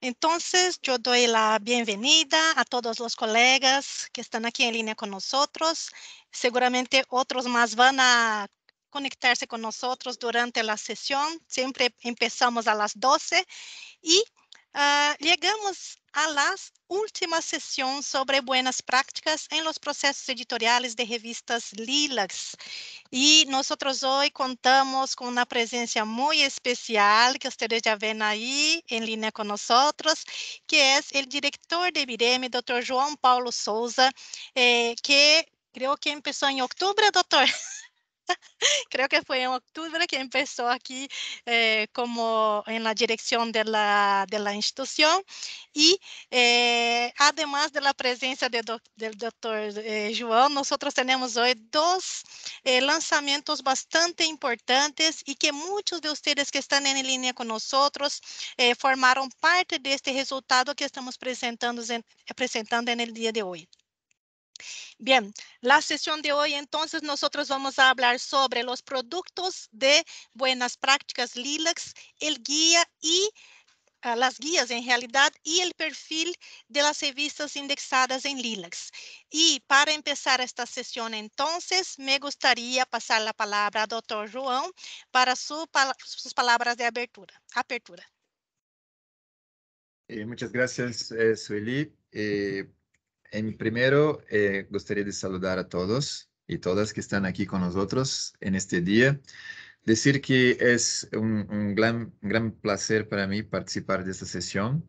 Entonces, yo doy la bienvenida a todos los colegas que están aquí en línea con nosotros. Seguramente otros más van a conectarse con nosotros durante la sesión. Siempre empezamos a las 12 y Uh, ah, chegamos à última sessão sobre boas práticas em los processos editoriales de revistas lilas. E nós hoje contamos com uma presença muito especial que vocês já vêem aí em linha com nós, que é o diretor de Vireme, Dr. João Paulo Souza, eh, que creio que começou em outubro, doutor. Creo que fue en octubre que empezó aquí eh, como en la dirección de la, de la institución y eh, además de la presencia de do, del doctor eh, João, nosotros tenemos hoy dos eh, lanzamientos bastante importantes y que muchos de ustedes que están en línea con nosotros eh, formaron parte de este resultado que estamos presentando en, presentando en el día de hoy. Bien, la sesión de hoy entonces nosotros vamos a hablar sobre los productos de buenas prácticas LILACs, el guía y uh, las guías en realidad y el perfil de las revistas indexadas en LILACs. Y para empezar esta sesión entonces me gustaría pasar la palabra al doctor João para su, palavras sus palabras de abertura. apertura. Eh, muchas gracias, eh, Sueli. Eh, En primero, eh, gustaría saludar a todos y todas que están aquí con nosotros en este día. Decir que es un, gran, gran placer para mí participar de esta sesión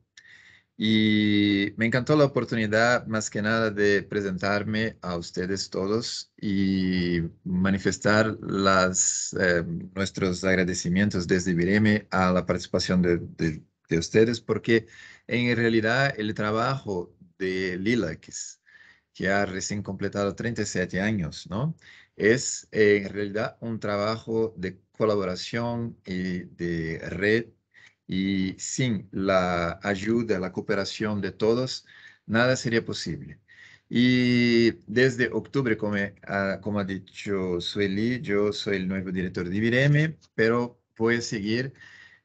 y me encantó la oportunidad más que nada de presentarme a ustedes todos y manifestar las, eh, nuestros agradecimientos desde Vireme a la participación de, de ustedes porque en realidad el trabajo de Lilacs, que ha recién completado 37 años, ¿no? Es eh, en realidad un trabajo de colaboración y eh, de red y sin la ayuda, la cooperación de todos, nada sería posible. Y desde octubre, como, ah, como ha dicho Sueli, yo soy el nuevo director de Vireme, pero voy a seguir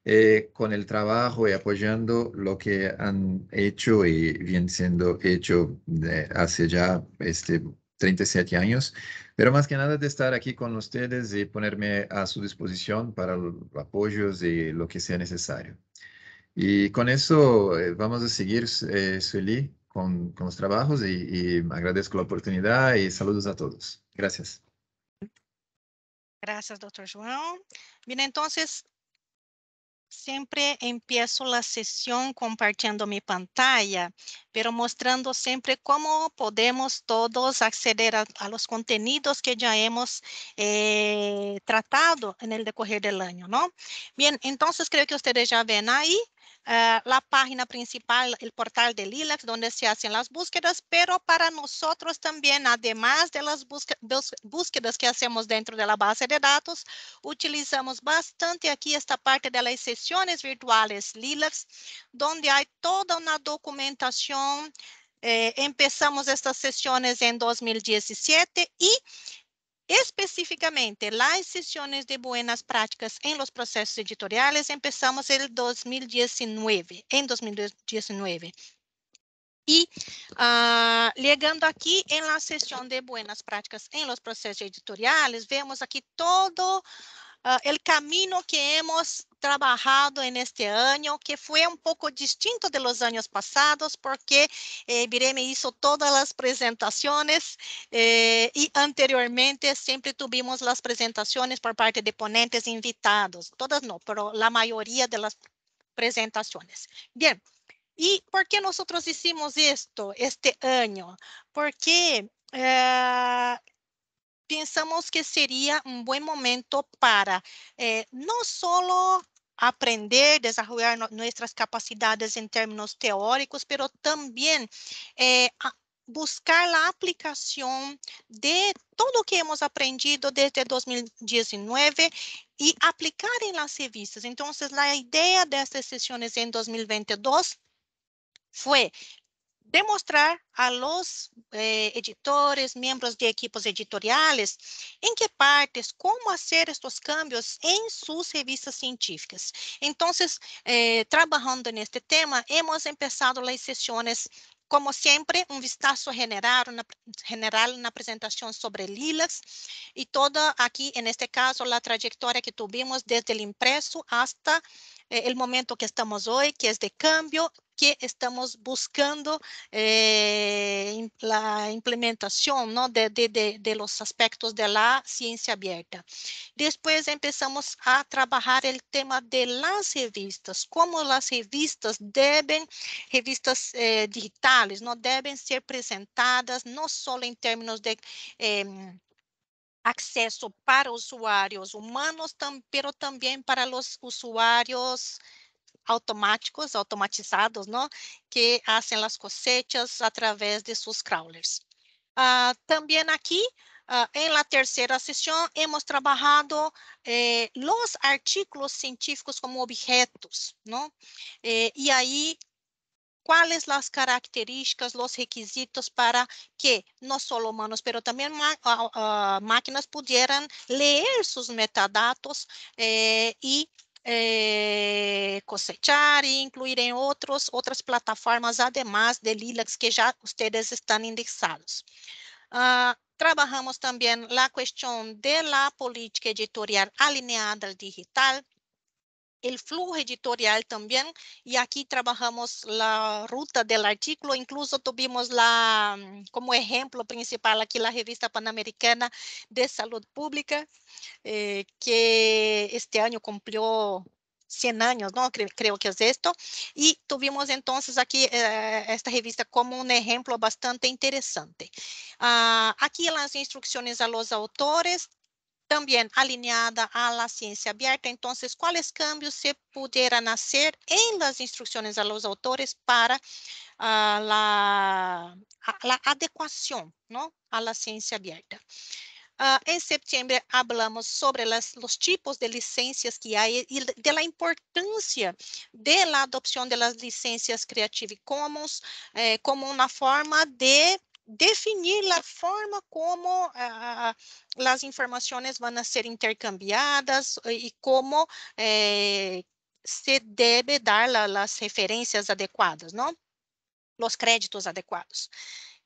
eh, con el trabajo y apoyando lo que han hecho y viene siendo hecho de hace ya este, 37 años, pero más que nada de estar aquí con ustedes y ponerme a su disposición para los apoyos y lo que sea necesario. Y con eso eh, vamos a seguir, eh, Sueli, con, los trabajos y, y agradezco la oportunidad y saludos a todos. Gracias. Gracias, doctor João. Bien, entonces Siempre empiezo la sesión compartiendo mi pantalla, pero mostrando siempre cómo podemos todos acceder a, los contenidos que ya hemos eh, tratado en el decorrer del año, ¿no? Bien, entonces creo que ustedes ya ven ahí a ah, la página principal, el portal de LILAC, donde se hacen las búsquedas, pero para nosotros también, además de las búsquedas que hacemos dentro de la base de datos, utilizamos bastante aquí esta parte de las sesiones virtuales LILAC, donde hay toda una documentación Eh, empezamos estas sesiones em 2017 e especificamente, as sessões de buenas práticas em los processos editoriais empezamos em 2019, en 2019. E uh, ah, chegando aqui em la sessão de buenas práticas em los processos editoriais, vemos aqui todo uh, el camino que hemos trabajado en este año, que fue un poco distinto de los años pasados, porque eh, hizo todas las presentaciones eh, y anteriormente siempre tuvimos las presentaciones por parte de ponentes invitados. Todas no, pero la mayoría de las presentaciones. Bien, ¿y por qué nosotros hicimos esto este año? Porque eh, pensamos que seria um bom momento para eh, não só aprender, desenvolver no, nossas capacidades em termos teóricos, mas também eh, buscar a aplicação de tudo o que hemos aprendido desde 2019 e aplicar em las revistas. Então, a ideia dessas sessões em 2022 foi demonstrar a los eh, editores, miembros de equipos editoriales, em que partes, como fazer estes cambios em suas revistas científicas. Então, eh, trabalhando neste tema, hemos empezado as sessões como siempre, un vistazo general, una, general, presentación sobre Lilacs y toda aquí, en este caso, la trayectoria que tuvimos desde el impreso hasta eh, el momento que estamos hoy, que es de cambio, que estamos buscando eh, implementação, implementación ¿no? de, de, de, de, los aspectos de la ciência abierta. Depois, começamos a trabalhar o tema de las revistas, como as revistas devem, revistas eh, digitales, devem ser apresentadas não só em termos de... Eh, acceso para usuários humanos, mas, também para os usuários automáticos, automatizados, não, que fazem as cosechas através de seus crawlers. Uh, aqui, aquí, uh, en la terceira sessão, hemos trabajado eh, los artículos científicos como objetos, não, Eh, y ahí as características, los requisitos para que não só humanos, pero también uh, máquinas pudessem leer sus metadatos eh, eh, cosechar e incluir outros, outras plataformas, además de Lilacs, que já vocês estão indexados. Uh, ah, trabalhamos também a questão da política editorial alinhada digital, el flujo editorial también y aquí trabajamos la ruta del artículo, incluso tuvimos la mm, como ejemplo principal aquí la revista panamericana de salud pública eh, que este año cumplió 100 años, ¿no? Creo, que es esto. Y tuvimos entonces aquí eh, esta revista como un ejemplo bastante interesante. Ah, aquí las instrucciones a los autores, também alinhada a la aberta. Então, quais cambios se pudera nascer em las instruções a los autores para uh, la, la, adecuación ¿no? a la ciencia abierta? Uh, ah, em septiembre hablamos sobre las, los tipos de licencias que hay e de la importancia de la adopción de las licencias Creative Commons eh, como uma forma de definir a forma como eh, as informações vão ser intercambiadas e como eh, se deve dar as referências adequadas, não? Os créditos adequados.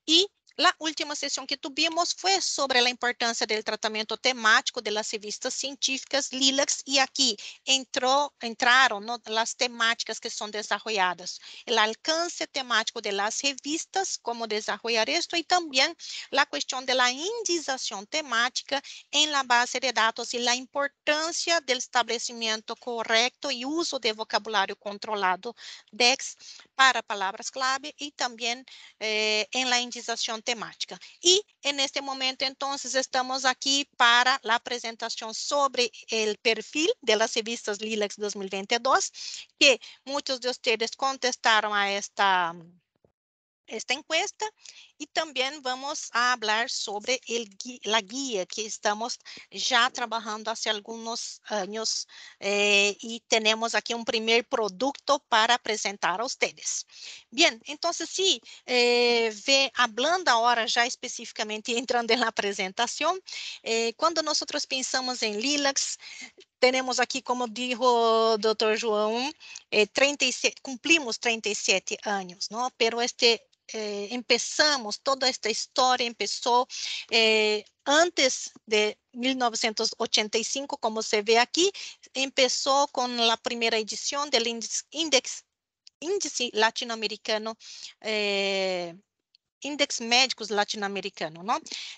E La última sesión que tuvimos fue sobre la importancia del tratamiento temático de las revistas científicas LILACs y aquí entró, entraron ¿no? las temáticas que son desarrolladas, el alcance temático de las revistas, cómo desarrollar esto y también la cuestión de la indización temática en la base de datos y la importancia del establecimiento correcto y uso de vocabulario controlado DEX para palabras clave y también eh, en la indización temática. em en este momento então, estamos aqui para a apresentação sobre o perfil de las revistas LILACS 2022, que muitos de vocês contestaram a esta esta encuesta e também vamos a sobre a guia que estamos já trabalhando há alguns anos eh, temos aqui um primeiro produto para apresentar a vocês. Bem, então sí, eh, ve, hablando já especificamente específicamente entrando na apresentação, quando eh, cuando pensamos em Lilacs, Temos aqui, como dijo o Dr. João, eh, 37, 37 anos, não? Pero este eh, empezamos toda esta historia, empezó eh, antes de 1985, como se ve aquí, empezó con la primera edición del índice, latino-americano índice latinoamericano. Eh, Index Médicos Latino-Americano,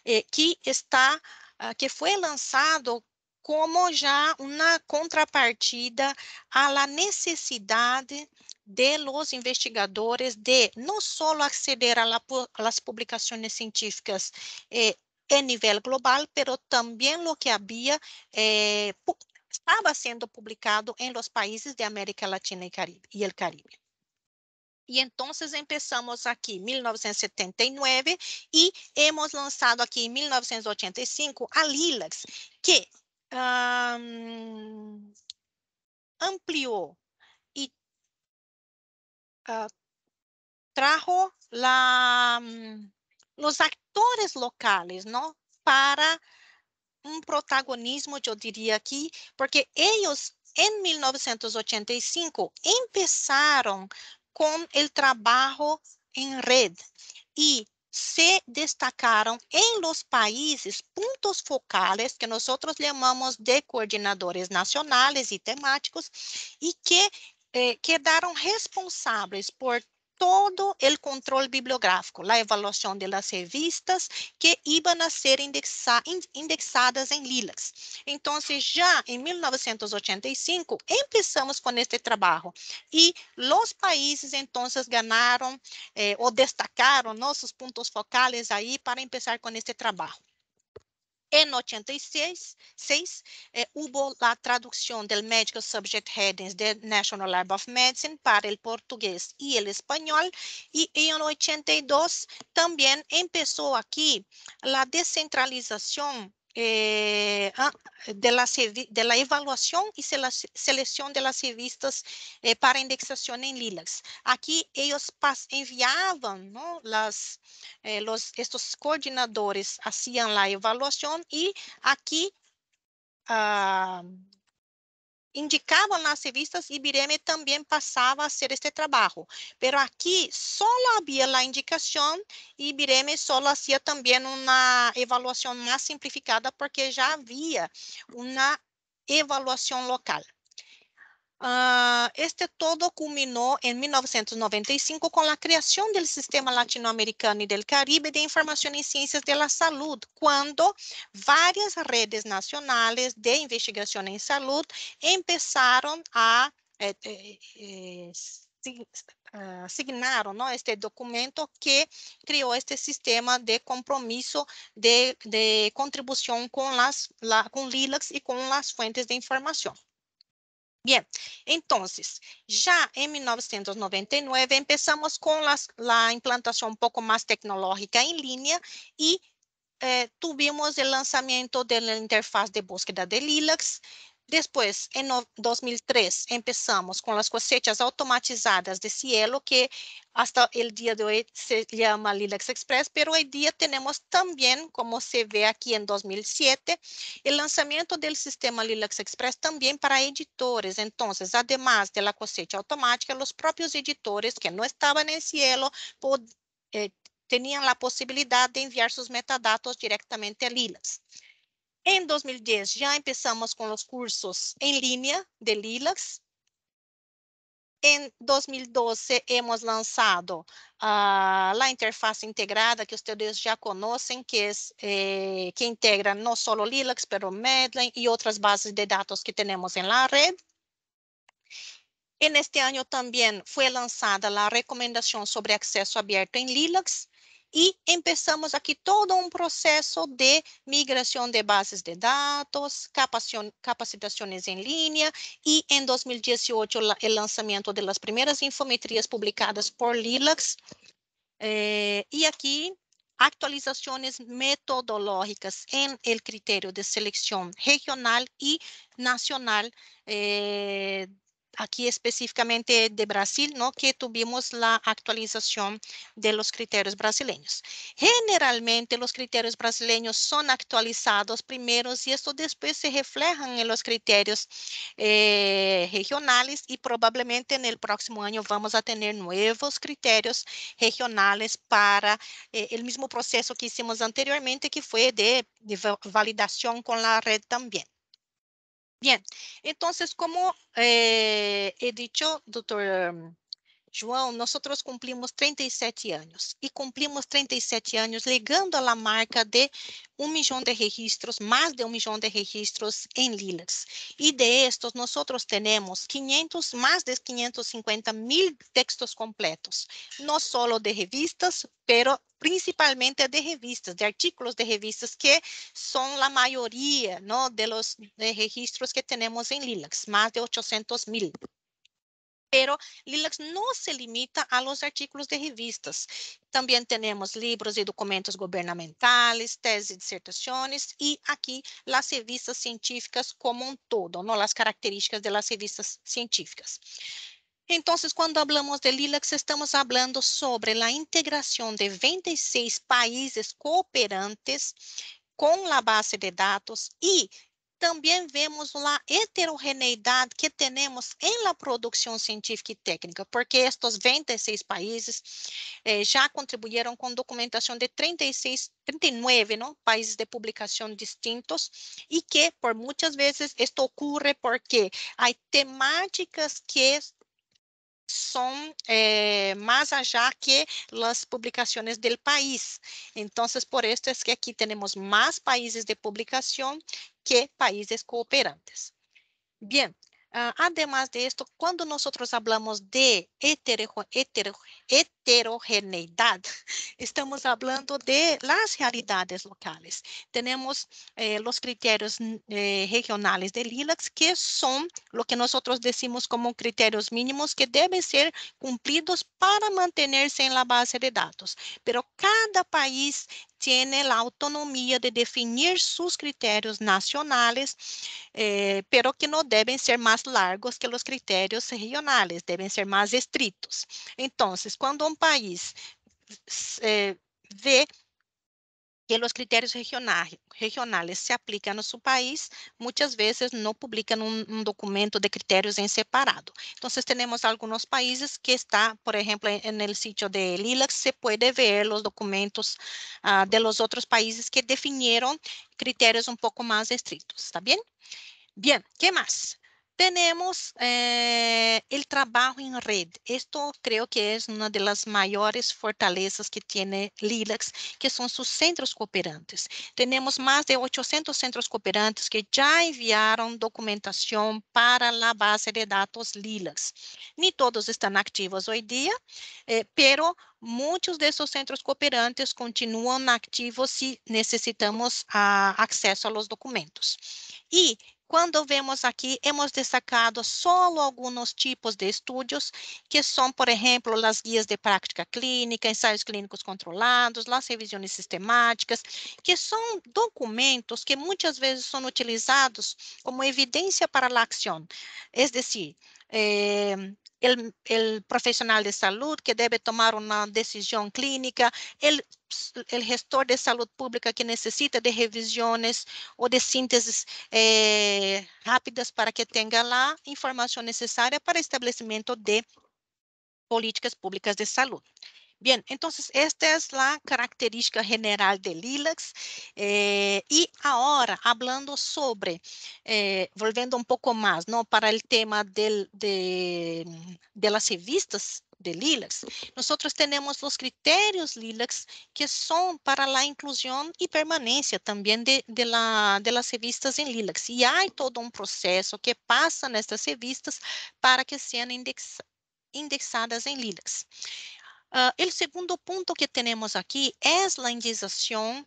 eh, que está, uh, que foi lançado como já uma contrapartida à necessidade de los investigadores de não só aceder a, la, las científicas eh, a nível global, pero também o que havia eh, estava sendo publicado em los países de América Latina e Caribe e el Caribe. E então começamos aqui 1979 e hemos lançado aqui em 1985 a Lilacs, que um, ampliou ah, trajo la, mm, los actores locales, ¿no? Para un protagonismo, yo diría aquí, porque ellos en 1985 empezaron con el trabajo en red y se destacaron en los países puntos focales que nosotros llamamos de coordinadores nacionales y temáticos y que eh, quedaram responsáveis por todo o controle bibliográfico, a avaliação das revistas que iam a ser indexa, indexadas em Lilacs. Então, já em 1985, começamos com este trabalho e os países, então, ganharam eh, ou destacaram nossos pontos focais aí para começar com este trabalho. Em 86, houve eh, tradução la Medical Subject Headings do National Lab of Medicine para o português e o espanhol, e em 82 também começou aqui a descentralização eh, ah, de, la, de, la, evaluación y selección de las revistas eh, para indexación en LILACS. Aquí ellos enviaban, ¿no? las, eh, los, estos coordinadores hacían la evaluación y aquí uh, indicavam nas revistas e Bireme também passava a ser este trabalho. Pero aqui só havia a indicação e Bireme só fazia também uma avaliação mais simplificada porque já havia uma avaliação local. Uh, este todo culminou em 1995 com a criação do Sistema Latinoamericano e do Caribe de Informação em Ciências da Saúde, Salud, quando várias redes nacionais de investigação em saúde começaram a eh, eh, este documento que criou este sistema de compromisso de, de contribuição com, las, la, com LILACs e com as fontes de informação. Bien, entonces, ya en 1999 empezamos con las, la implantación un poco más tecnológica en línea y eh, tuvimos el lanzamiento de la interfaz de búsqueda de Lilacs, Después, em 2003, começamos com as cosechas automatizadas de cielo, que até o dia de hoje, se llama Lilax Express, pero hoy dia temos também, como se vê aqui em 2007, o lançamento do sistema Lilax Express também para editores. Então, además de la cosecha automática, os próprios editores que não estavam em cielo eh, a possibilidade de enviar seus metadatos diretamente a Lilas. Em 2010 já empezamos com os cursos em linha de Lilacs. Em 2012 hemos lançado uh, interface integrada que vocês já conhecem, que es é, eh, que integra só o Lilacs, pero Medline e outras bases de dados que temos na la red. En este ano também foi lançada a recomendação sobre acesso aberto em Lilacs, y empezamos aquí todo un proceso de migración de bases de datos, capacitaciones en línea y en 2018 el lanzamiento de las primeras infometrías publicadas por Lilacs. Eh, y aquí actualizaciones metodológicas en el criterio de selección regional y nacional eh, aquí específicamente de Brasil, ¿no? que tuvimos la actualización de los criterios brasileños. Generalmente los criterios brasileños son actualizados primeros y esto después se reflejan en los criterios eh, regionales y probablemente en el próximo año vamos a tener nuevos criterios regionales para eh, el mismo proceso que hicimos anteriormente, que fue de, de validación con la red también. Bien, entonces, como eh, he dicho, doctor em, João, nós cumprimos 37 anos e cumprimos 37 anos ligando a marca de um milhão de registros, mais de um milhão de registros em Lillers. E de estos, nós temos 500, mais de 550 mil textos completos, não só de revistas, pero principalmente de revistas, de artículos de revistas que são a maioria, não, de los de registros que temos em Lilacs, mais de 800 mil pero Lilacs no se limita a los artículos de revistas. También tenemos libros y documentos gubernamentales, tesis y disertaciones y aquí las revistas científicas como un todo, ¿no? las características de las revistas científicas. Entonces, quando hablamos de LILACs, estamos falando sobre a integração de 26 países cooperantes com a base de dados e também vemos a heterogeneidade que temos em la produção científica e técnica, porque estes 26 países eh, já contribuíram com documentação de 36, 39 não? países de publicação distintos e que, por muitas vezes, isto ocorre porque há temáticas que são eh, mais allá que as publicações do país. Então, por isso é que aqui temos mais países de publicação que países cooperantes. Bien, ah, además de esto, cuando nosotros hablamos de hetero, hetero, heterogeneidade estamos falando de las realidades locales. Tenemos eh, los criterios mm, eh, regionales de LILACS, que son lo que nosotros decimos como criterios mínimos que deben ser cumplidos para mantenerse en la base de datos. Pero cada país tiene la autonomía de definir sus criterios nacionales, eh, pero que no deben ser más largos que los criterios regionales, deben ser más estrictos. Entonces, cuando un país eh, ve que los criterios regionales se aplican a su país, muchas veces no publican un, documento de criterios en separado. Entonces tenemos algunos países que está, por ejemplo, en el sitio de LILAC se puede ver los documentos ah, de los otros países que definieron criterios un poco más estrictos, ¿está bien? Bien, ¿qué más? temos eh, trabalho em rede. red. creio que é uma das maiores fortalezas que tem LILAX, que são seus centros cooperantes. Temos mais de 800 centros cooperantes que já enviaram documentação para a base de dados LILAX. Nem todos estão activos hoje día, eh, muitos desses centros cooperantes continuam ativos se necessitamos uh, ah, acesso aos documentos. E quando vemos aqui, hemos destacado só alguns tipos de estudos, que são, por exemplo, as guias de prática clínica, ensaios clínicos controlados, as revisões sistemáticas, que são documentos que muitas vezes são utilizados como evidência para a ação. É decir, eh, el, el, profesional de salud que debe tomar una decisión clínica, el, el, gestor de salud pública que necesita de revisiones o de síntesis eh, rápidas para que tenga la información necesaria para establecimiento de políticas públicas de salud. Bien, entonces esta es la característica general de Lilacs. Eh, y ahora hablando sobre, eh, volviendo un poco más, ¿no? Para el tema del, de, de las revistas de Lilacs, nosotros tenemos los criterios Lilacs que son para la inclusión y permanencia también de, de, la, de las revistas en Lilacs. Y hay todo un proceso que pasa en estas revistas para que sean indexadas em Lilacs. Uh, ah, o segundo ponto que temos aqui é a indização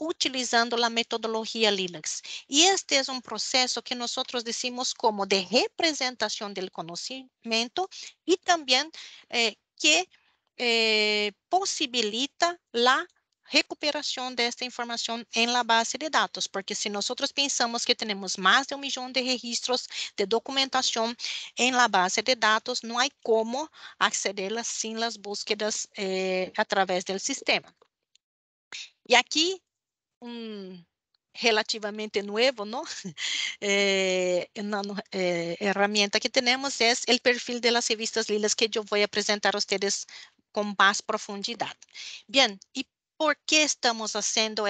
utilizando a metodologia Linux. E este é um processo que nós decimos como de representação do conhecimento e também eh, que eh, possibilita a recuperação desta informação em la base de dados porque se nós pensamos que temos mais de um milhão de registros de documentação em la base de dados não há como accederlas sem las búsquedas eh, a través del sistema. e aqui um relativamente novo, não? É, eh, uma ferramenta eh, que temos é o perfil de las revistas lilas que eu vou apresentar a vocês com mais profundidade. Bem, e por que estamos fazendo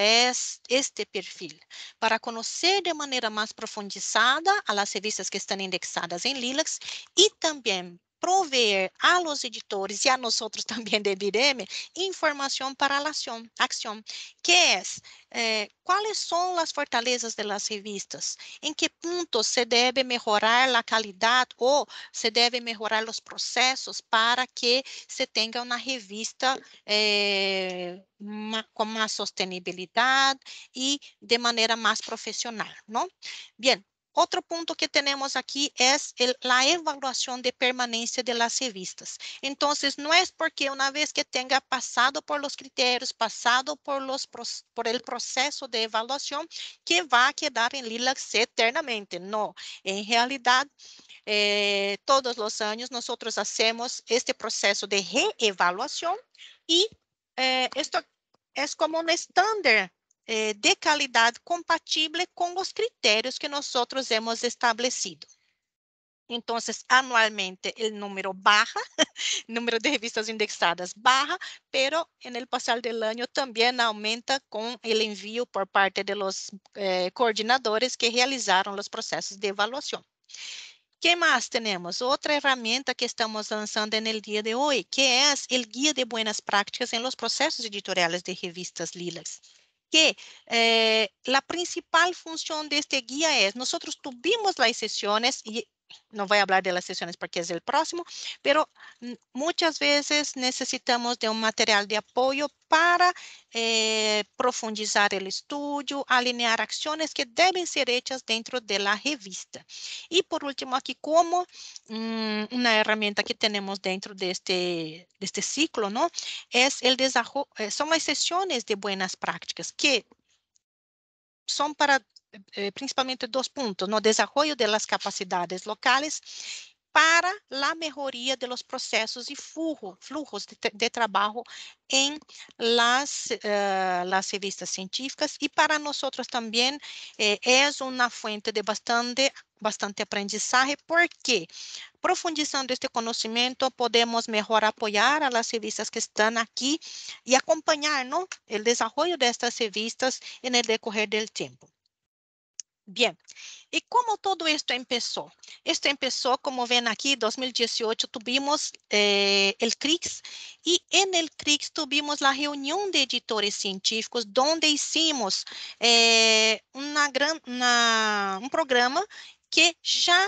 este perfil? Para conhecer de maneira mais profundizada as revistas que estão indexadas em Lilacs e também Prover a los editores e a nosotros también de BDM información para la acción, que é eh, são son las fortalezas de las revistas, em que ponto se deve melhorar la qualidade ou se deve melhorar los processos para que se tenha uma revista eh, mais sustentabilidade e de maneira mais profissional, não? Bem. Outro ponto que temos aqui é a evaluação de permanência de las revistas. Então, não é porque uma vez que tenha passado por los critérios, passado por, los, por el de evaluação, que vai quedar em lila eternamente. Não. Em realidade, eh, todos os anos, nós fazemos este processo de reevaluação e eh, é como um estándar é, de qualidade compatível com os critérios que nós outros hemos estabelecido. Então, anualmente, o número baja, número de revistas indexadas baja, mas no el do del año também aumenta com o envio por parte de los eh, coordinadores que realizaram os processos de evaluação. que mais temos? Outra ferramenta que estamos lançando no dia de hoje, que é o Guia de Buenas Práticas em los Processos Editoriales de Revistas Lilas. que eh, la principal función de este guía es, nosotros tuvimos las sesiones y no voy a hablar de las sesiones porque es el próximo, pero muchas veces necesitamos de un material de apoyo para eh, profundizar el estudio, alinear acciones que deben ser hechas dentro de la revista. Y por último, aquí como mm, una herramienta que tenemos dentro de este, de este ciclo, ¿no? Es el eh, son las sesiones de buenas prácticas que son para Eh, principalmente dois pontos: no desenvolvimento das capacidades locales para a melhoria dos processos e fluxos flujo, de, de, em en las, uh, las, revistas científicas e para nós também eh, é uma fonte de bastante, bastante aprendizagem porque profundizando este conhecimento podemos melhor apoiar as revistas que estão aqui e acompanhar o desenvolvimento desarrollo revistas no decorrer do tempo Bien, e como todo esto começou Isto começou como ven aqui 2018 tuvimos eh, el CRIX e en el CRIX tuvimos a reunião de editores científicos onde hicimos eh, una gran, una, programa que já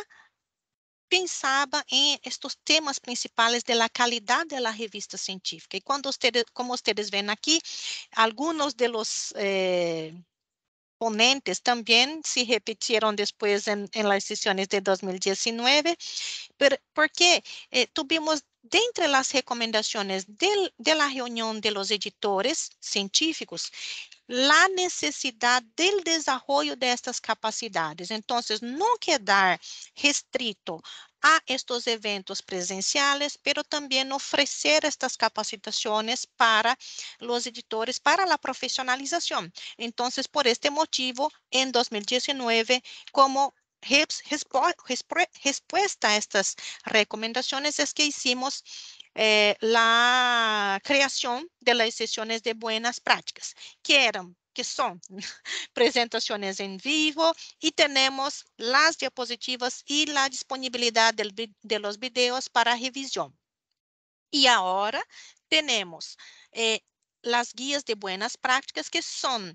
pensava em estes temas principais da qualidade da revista científica. E quando como vocês veem aqui, alguns de los eh, ponentes también se repitieron después en, las sesiones de 2019, pero porque eh, tuvimos tuvimos de las recomendaciones de la reunión de los editores científicos, la necesidad del desarrollo de estas capacidades. Entonces, no quedar restrito a estos eventos presenciales, pero también ofrecer estas capacitaciones para los editores para la profesionalización. Entonces, por este motivo, en 2019, como respuesta a estas recomendaciones es que hicimos eh, la creación de las sesiones de buenas prácticas, que eran que são apresentações em vivo e temos as diapositivas e a disponibilidade de los para revisão. E agora temos eh, as guias de buenas práticas que são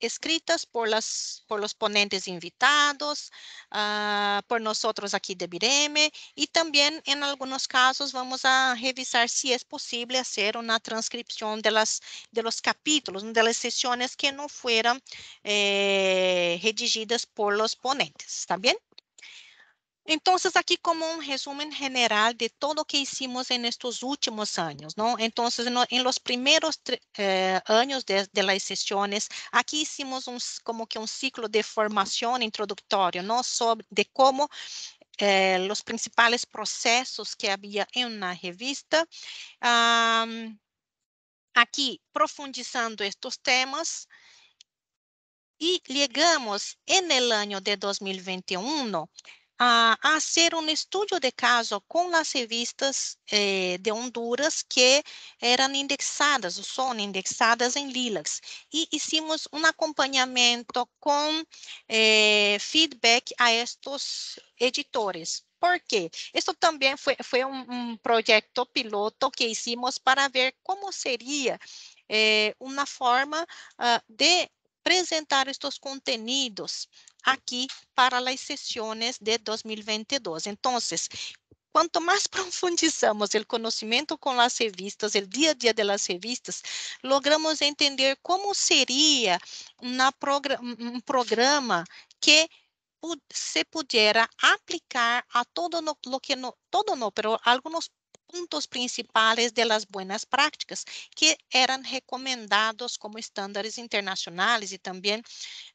escritas por, las, por los ponentes invitados, ah, por nosotros aquí de Bireme y también en algunos casos vamos a revisar si es posible hacer una transcripción de, las, de los capítulos, de las sesiones que no fueran eh, redigidas por los ponentes, ¿está bien? Entonces, aquí como un resumen general de todo lo que hicimos en estos últimos años, ¿no? Entonces, en, en los primeros eh, años de, de, las sesiones, aquí hicimos un, como que un ciclo de formación introductorio, ¿no? Sobre, de cómo eh, los principales procesos que había en una revista. Um, aqui profundizando estes temas e chegamos no ano de 2021 a, fazer um estudo de caso com as revistas eh, de Honduras que eram indexadas o são indexadas em LILACs e hicimos um acompanhamento com eh, feedback a estos editores. ¿Por quê? Isso também foi um projeto piloto que hicimos para ver como seria eh, uma forma uh, de presentar estes contenidos aqui para as sessões de 2022. Então, quanto mais profundizamos o conhecimento com as revistas, o dia a dia das revistas, logramos entender como seria um programa que se pudesse aplicar a todo o que no, todo no, pero alguns pontos principais de las buenas prácticas que eran recomendados como estándares internacionales y también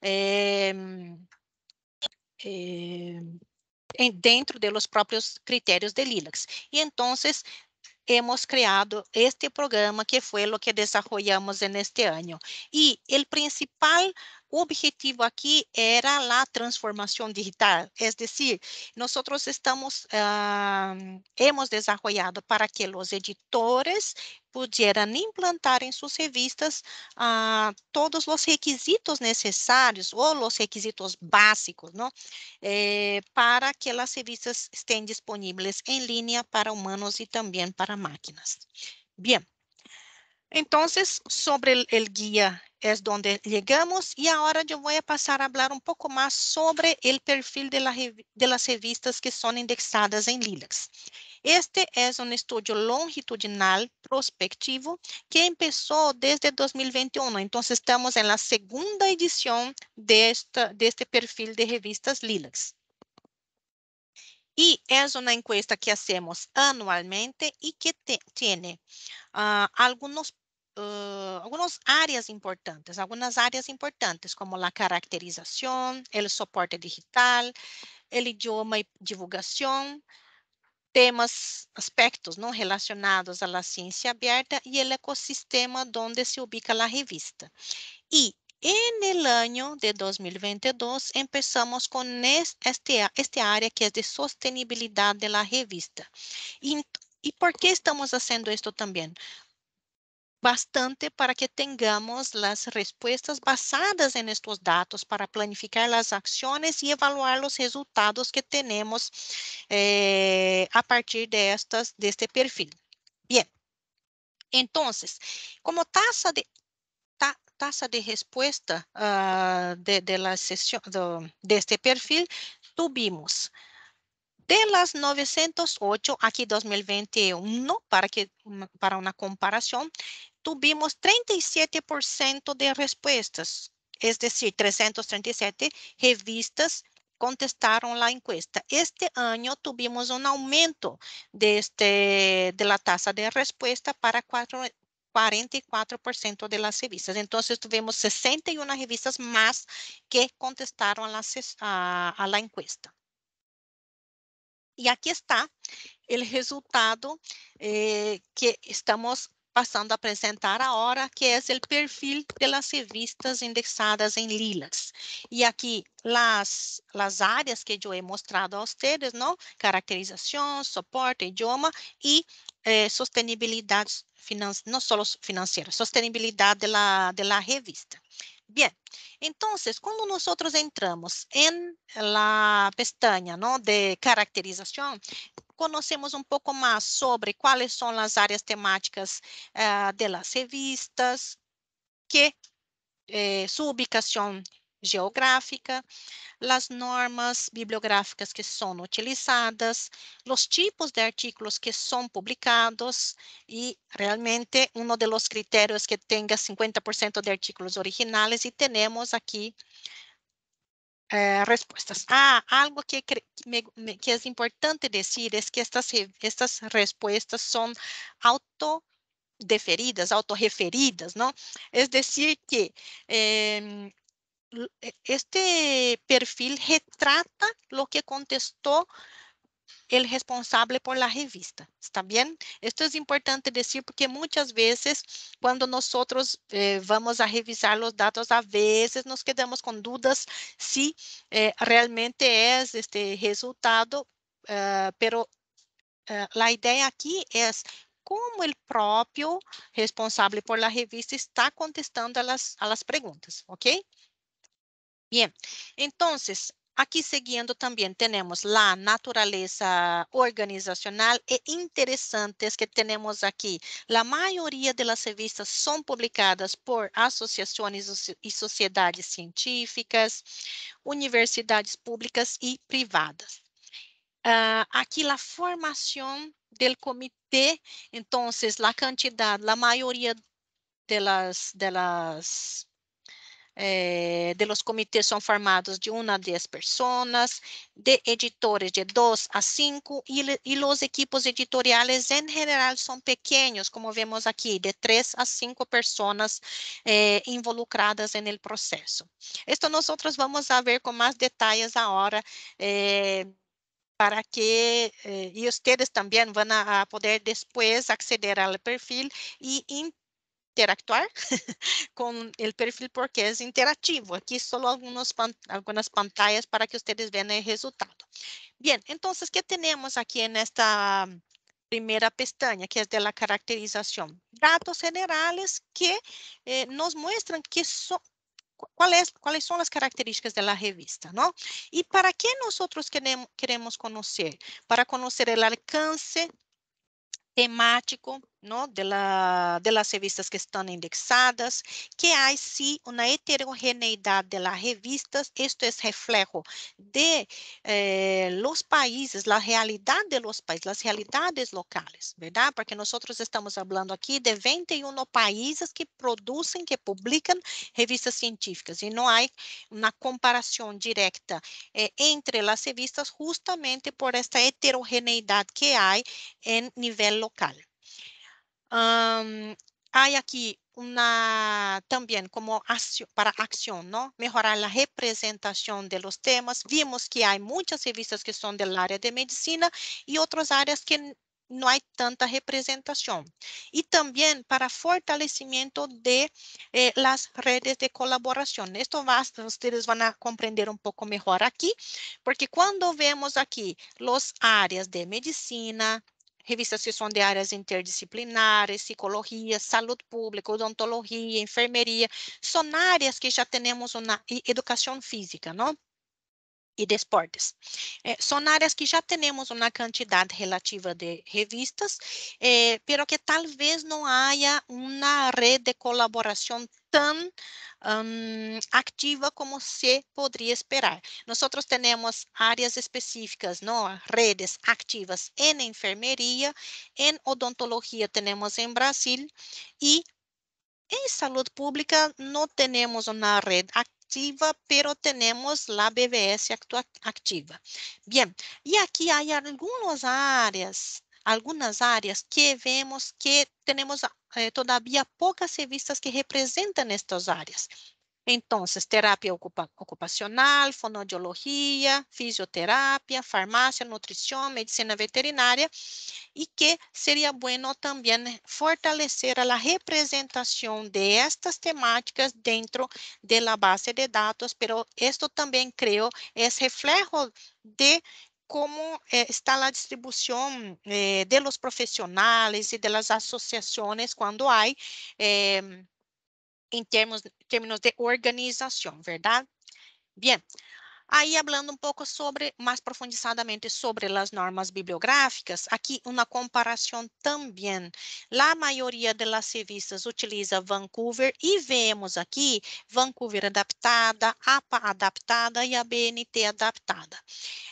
eh, eh, dentro de los propios criterios de LILACS. Y entonces hemos creado este programa que fue lo que desarrollamos en este año. Y el principal o objetivo aqui era a transformação digital, é decir, nosotros estamos, uh, hemos desarrollado para que los editores pudieran implantar en sus revistas uh, todos los requisitos necesarios o los requisitos básicos, ¿no? Eh, para que las revistas estén disponibles en línea para humanos y también para máquinas. Bien, então, sobre o guia é onde chegamos e agora eu vou passar a falar um pouco mais sobre o perfil de, las revistas que são indexadas em Lilacs. Este é um estudo longitudinal prospectivo que começou desde 2021, Então, estamos na segunda edição deste perfil de revistas Lilacs. e é uma encuesta que hacemos anualmente e que tem ah, alguns uh, uh, áreas importantes, algumas áreas importantes como a caracterização, o soporte digital, o idioma e divulgação, temas, aspectos não relacionados à ciência aberta e o ecossistema onde se ubica a revista. E no ano de 2022, começamos com este, este área que é de sustentabilidade da revista. E, e por que estamos fazendo isto também? bastante para que tengamos las respuestas basadas en estos datos para planificar las acciones y evaluar los resultados que tenemos eh, a partir de, estas, de este perfil. Bien, entonces, como tasa de, ta, tasa de respuesta uh, de, de, la sesión, de, de este perfil, tuvimos de las 908 aquí 2021 para que para una comparación tuvimos 37% de respuestas, es decir, 337 revistas contestaron la encuesta. Este año tuvimos un aumento de, este, de la tasa de respuesta para 44% de las revistas. Entonces tuvimos 61 revistas más que contestaron a, la encuesta. Y aquí está el resultado eh, que estamos passando a apresentar agora, que é o perfil das revistas indexadas em lilas. E aqui, as, as áreas que eu he mostrado a vocês, não? caracterização, suporte, idioma e eh, sustentabilidade financeira, não só financeira, sustentabilidade da, da revista. Bem, então, quando nosotros entramos en la pestaña não de caracterização conhecemos um pouco mais sobre quais são as áreas temáticas uh, das revistas, que eh, sua ubicação geográfica, as normas bibliográficas que são utilizadas, os tipos de artigos que são publicados e realmente um dos critérios que tenha 50% de artigos originais e temos aqui Eh, respuestas. Ah, algo que, es importante decir es que estas, estas respuestas son auto deferidas, autorreferidas, ¿no? Es decir, que em, e, este perfil retrata lo que contestó el responsable por la revista. ¿Está bien? Esto es importante decir porque muchas veces cuando nosotros eh, vamos a revisar los datos, a veces nos quedamos con dudas si eh, realmente es este resultado, uh, pero uh, la idea aquí es como o próprio responsável por la revista está contestando a las, a las preguntas, ok? Bien, entonces, Aqui seguindo também temos a natureza organizacional e interessantes que temos aqui. A maioria das revistas são publicadas por associações e sociedades científicas, universidades públicas e privadas. Uh, ah, aqui a formação do comitê, então, a quantidade, a maioria delas, delas eh, de los comités son formados de una a diez personas, de editores de dos a cinco y, y, los equipos editoriales en general son pequeños, como vemos aquí, de tres a cinco personas eh, involucradas en el proceso. Esto nosotros vamos a ver con más detalles ahora. Eh, para que eh, e vocês também vão a, a poder depois acceder ao perfil e in, interactuar con el perfil porque es interactivo. Aquí solo algunos pan, algunas pantallas para que ustedes vean el resultado. Bien, entonces, ¿qué tenemos aquí en esta primera pestaña, que es de la caracterización? Datos generales que eh, nos muestran que son, cuáles, cuáles são as características da revista, não? E para que nós outros queremos queremos conhecer? Para conhecer o alcance temático, ¿no? de, la, de las revistas que están indexadas, que hay sí una heterogeneidad de las revistas, esto es reflejo de eh, los países, la realidad de los países, las realidades locales, ¿verdad? Porque nosotros estamos hablando aquí de 21 países que producen, que publican revistas científicas y no hay una comparación directa eh, entre las revistas justamente por esta heterogeneidad que hay en nivel local. hay aquí una también como para acción, ¿no? Mejorar la representación de los temas. Vimos que hay muchas revistas que son del área de medicina y otras áreas que no hay tanta representación. Y también para fortalecimiento de eh, las redes de colaboración. Esto más ustedes van a comprender un poco mejor aquí, porque cuando vemos aquí los áreas de medicina, revistas que são de áreas interdisciplinares, psicologia, saúde pública, odontologia, enfermeria, são áreas que já temos uma educação física, não? E de esportes. É, são áreas que já temos uma quantidade relativa de revistas, eh, pero que talvez não haja uma rede de colaboração tan um, activa como se poderia esperar. Nós temos áreas específicas, não? redes ativas em enfermeria, em odontologia temos em Brasil e em saúde pública não temos uma rede ativa, pero temos a BVS ativa. Bem, e aqui há algumas áreas algumas áreas que vemos que temos eh, todavía pocas revistas que representan estas áreas. Entonces, terapia ocupacional, fonoaudiología, fisioterapia, farmacia, nutrición, medicina veterinaria, y que sería bueno también fortalecer a la representación de estas temáticas dentro de la base de datos, pero esto también creo es reflejo de como eh, está a distribuição eh, de los profesionales y de associações quando há em eh, de organização, verdade? Bem. Aí, falando um pouco sobre, mais profundizadamente sobre as normas bibliográficas, aqui uma comparação também. A maioria das revistas utiliza Vancouver e vemos aqui Vancouver adaptada, APA adaptada e a BNT adaptada.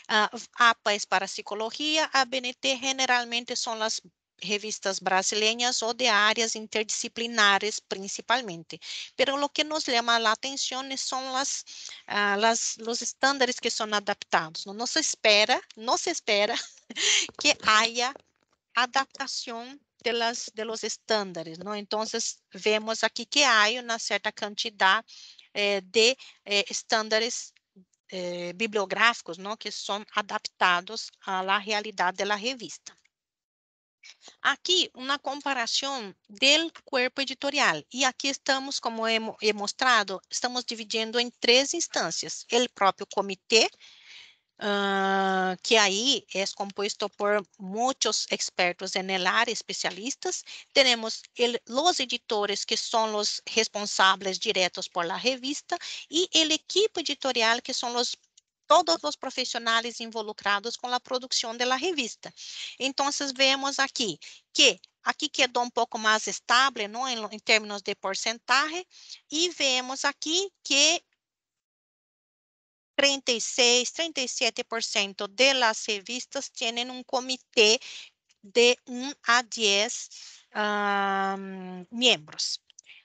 Uh, ah, APA é para psicologia, a BNT geralmente são as revistas brasileiras ou de áreas interdisciplinares principalmente. Pero o que nos chama a atenção são las, ah, os estándares que são adaptados. Não se espera, não se espera que haja adaptação de, las, de los estándares, ¿no? Entonces, vemos aqui que há uma certa quantidade eh, de eh, estándares eh, bibliográficos, ¿no? Que são adaptados à realidade da revista. Aqui uma comparação do cuerpo editorial e aqui estamos, como he, mostrado, estamos dividindo em três instâncias: o próprio comitê, Uh, ah, que aí é composto por muitos expertos en el área, especialistas. temos os editores que são os responsáveis diretos por la revista e o equipo editorial que são os todos os profissionais involucrados com a produção da revista. Então, vemos aqui que aqui quedou um pouco mais estável, não, em, termos de porcentagem, e vemos aqui que 36, 37% das revistas têm um comitê de 1 a 10 um, ah, membros.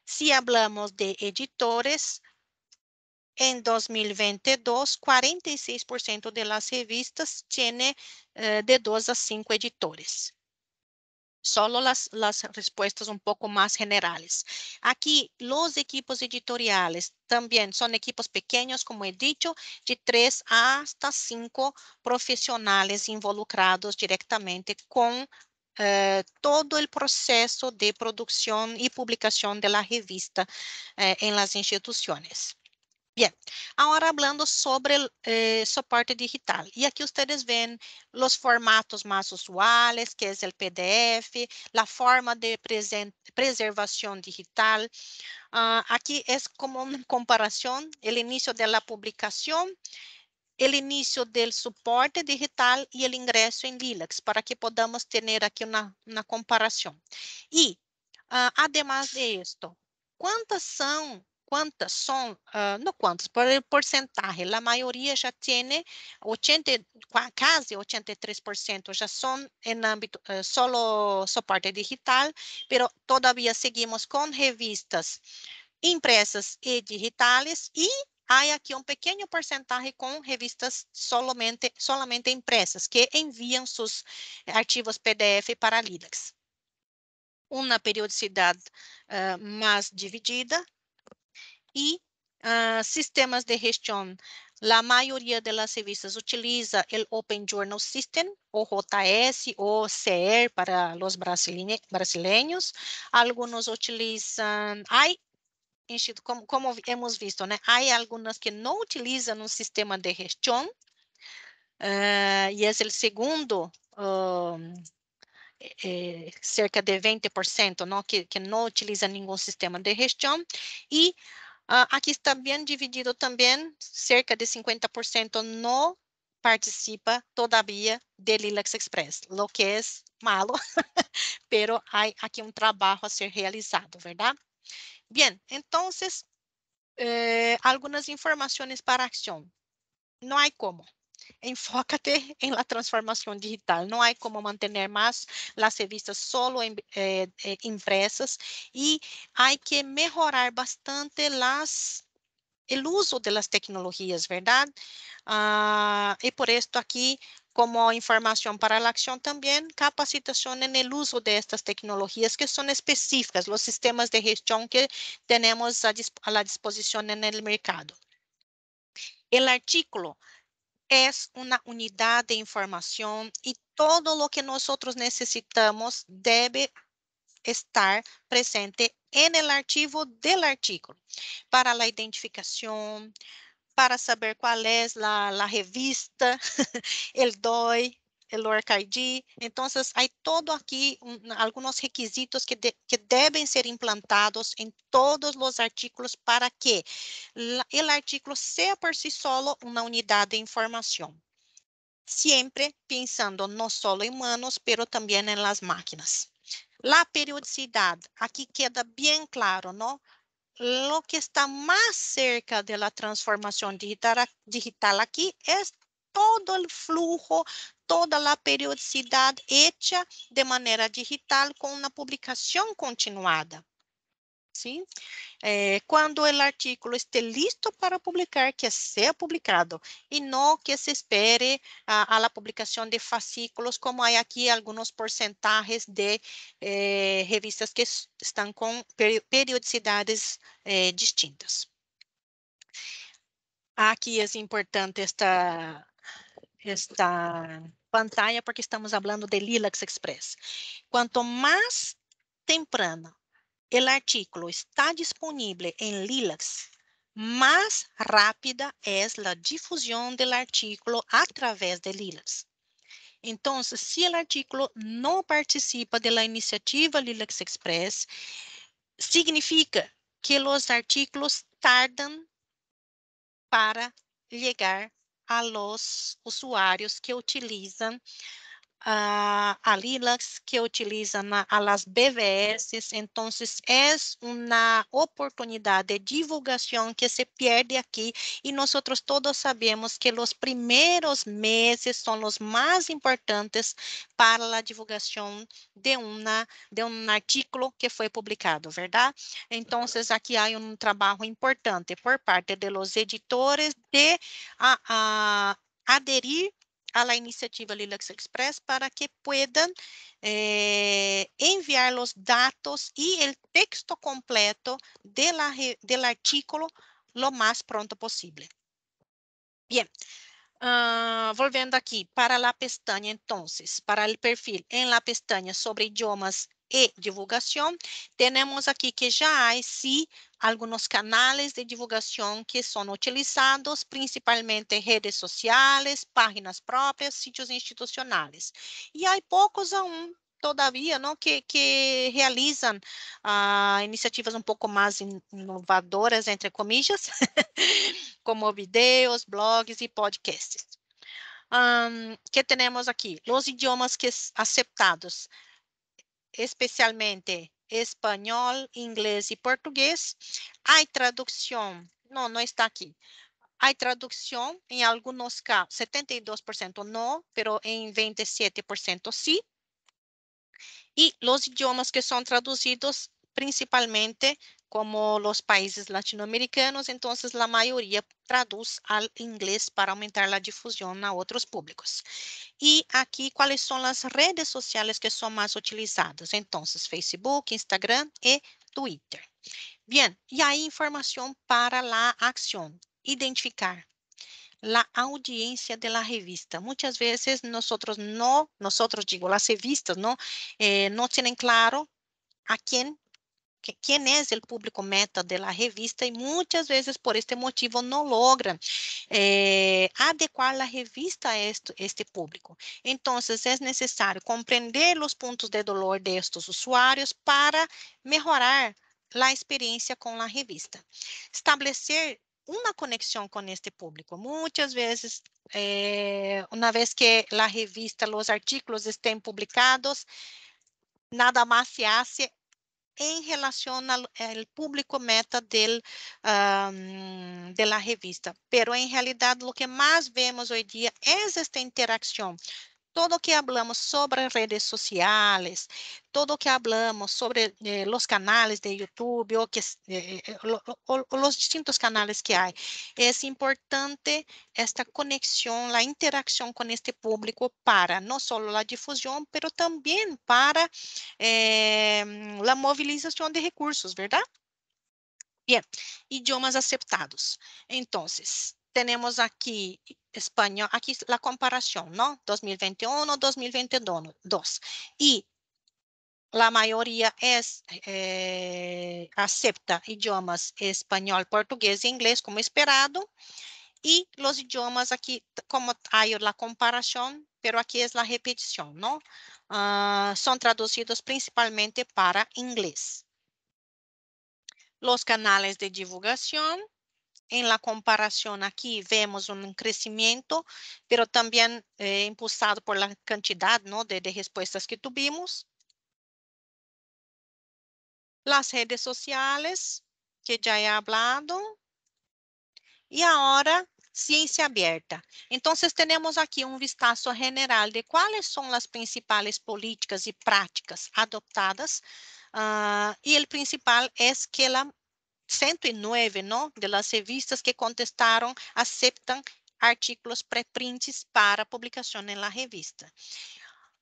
Se hablamos de editores, em 2022, 46% das revistas têm eh, de 2 a 5 editores. Solo las, las, respuestas un poco más generales. Aquí los equipos editoriales también son equipos pequeños, como he dicho, de 3 hasta 5 profesionales involucrados directamente con eh, todo el proceso de producción y publicación de la revista eh, en las instituciones. Bien, ahora hablando sobre el eh, soporte digital. Y aquí ustedes ven los formatos más usuales, que es el PDF, la forma de preservación digital. Uh, aquí es como una comparación, el inicio de la publicación, el inicio del soporte digital y el ingreso en Lilacs, para que podamos tener aquí una, una comparación. Y, uh, además de esto, ¿cuántas son quantas são, uh, ah, não quantas, por porcentagem, a maioria já tem, 80, quase 83% já são em âmbito uh, solo suporte digital, pero todavia seguimos com revistas impressas e digitais e há aqui um pequeno porcentagem com revistas solamente, solamente impressas, que enviam seus artigos PDF para Linux. Uma periodicidade uh, eh, mais dividida, e uh, sistemas de gestão. A maioria das revistas utiliza o Open Journal System, OJS ou CR para os brasileiros. Alguns utilizam. utilizan, como, como, hemos visto, né? há algumas que não utilizam um sistema de gestão, uh, ah, e é o segundo, uh, cerca de 20%, não? Que, que não utiliza nenhum sistema de gestão, e Uh, aqui está bem dividido também, cerca de 50% não participa todavia de Lilacs Express, lo que é malo, pero há aqui um trabalho a ser realizado, verdade? Bem, então, eh, algumas informações para a ação. Não há como enfócate en la transformación digital. No hay como mantener más las revistas solo en, eh, eh impresas y hay que mejorar bastante las el uso de las tecnologías, ¿verdad? Uh, y por esto aquí, como información para la acción también, capacitación en el uso de estas tecnologías que son específicas, los sistemas de gestión que tenemos a, a la disposición en el mercado. El artículo es una unidad de información y todo lo que nosotros necesitamos debe estar presente en el archivo del artículo para la identificación, para saber cuál es la, la revista, el DOI, el work ID. Entonces, hay todo aquí un, algunos requisitos que, de, que, deben ser implantados en todos los artículos para que la, el artículo sea por sí solo una unidad de información. Siempre pensando no solo en humanos, pero también en las máquinas. La periodicidad, aquí queda bien claro, ¿no? lo que está más cerca de la transformación digital, digital, aquí es todo o fluxo, toda a periodicidade hecha de maneira digital com uma publicação continuada. sim? É, quando o artículo estiver listo para publicar, que é seja publicado, e não que se espere a, a publicação de fascículos, como há aqui alguns porcentagens de é, revistas que estão com periodicidades distintas. Aqui é importante esta esta pantalla porque estamos hablando de Lilacs Express. Cuanto más temprano el artículo está disponible en Lilacs, más rápida es la difusión del artículo a través de Lilacs. Entonces, si el artículo no participa de la iniciativa Lilacs Express, significa que los artículos tardan para llegar a los usuários que utilizam a, a Lilacs que utiliza na, as BVS, então é uma oportunidade de divulgação que se perde aqui e nós todos sabemos que os primeiros meses são os mais importantes para a divulgação de, uma, de um artigo que foi publicado, verdade? Então, aqui há um trabalho importante por parte de los editores de a, a, aderir a la iniciativa Lilacs Express para que puedan eh, enviar los datos y el texto completo de la, del artículo lo más pronto posible. Bien, uh, volviendo aquí para la pestaña entonces, para el perfil, en la pestaña sobre idiomas e divulgação, temos aqui que já há sim alguns canais de divulgação que são utilizados, principalmente redes sociais, páginas próprias, sitios E há poucos a um todavia, não, que, que realizam ah, iniciativas um pouco mais inovadoras, entre comillas, como vídeos, blogs e podcasts. Um, que temos aqui? Os idiomas que, aceptados. especialmente español, inglés y portugués, hay traducción. No, no está aquí. Hay traducción en algunos casos, 72% no, pero en 27% sí. Y los idiomas que son traducidos principalmente como os países latino-americanos, então, a maioria traduz al inglês para aumentar a difusão a outros públicos. E aqui quais são as redes sociales que são mais utilizadas? Então, Facebook, Instagram e Twitter. Bem, e aí informação para a ação: identificar a audiência da revista. Muitas vezes, nós não, nós digo, as revistas não, eh, no claro a quem quem é o público meta de la revista e muitas vezes por este motivo não logra eh, a revista a este público. Então, é necessário compreender os pontos de dolor de usuários para melhorar a experiência com a revista. estabelecer uma conexão com este público. Muitas vezes, eh, uma vez que a revista, os artigos estão publicados, nada mais se hace em relação ao público meta del, um, de la revista. Pero em realidad lo que mais vemos hoy día es esta interacción todo o que hablamos sobre redes sociais, todo o que hablamos sobre eh, os canais de YouTube ou que, eh, eh, eh os distintos canais que há, é importante esta conexão, a interação com este público para não só a difusão, mas também para eh, a mobilização de recursos, verdade? Bem, idiomas aceptados. Então tenemos aquí español, aquí la comparación, ¿no? 2021, 2022. Y la mayoría es, eh, acepta idiomas español, portugués e inglés como esperado. Y los idiomas aquí, como hay la comparación, pero aquí es la repetición, ¿no? Uh, son traducidos principalmente para inglés. Los canales de divulgación, En la comparación aquí vemos un crecimiento, pero también eh, impulsado por la cantidad ¿no? de, de respuestas que tuvimos. Las redes sociales, que ya he hablado. Y ahora ciencia aberta. Entonces, temos aqui um vistazo general de quais são as principais políticas e práticas adotadas. Uh, ah, e o principal é que ela 109 não, das revistas que contestaram aceitam artículos preprints para publicação na revista.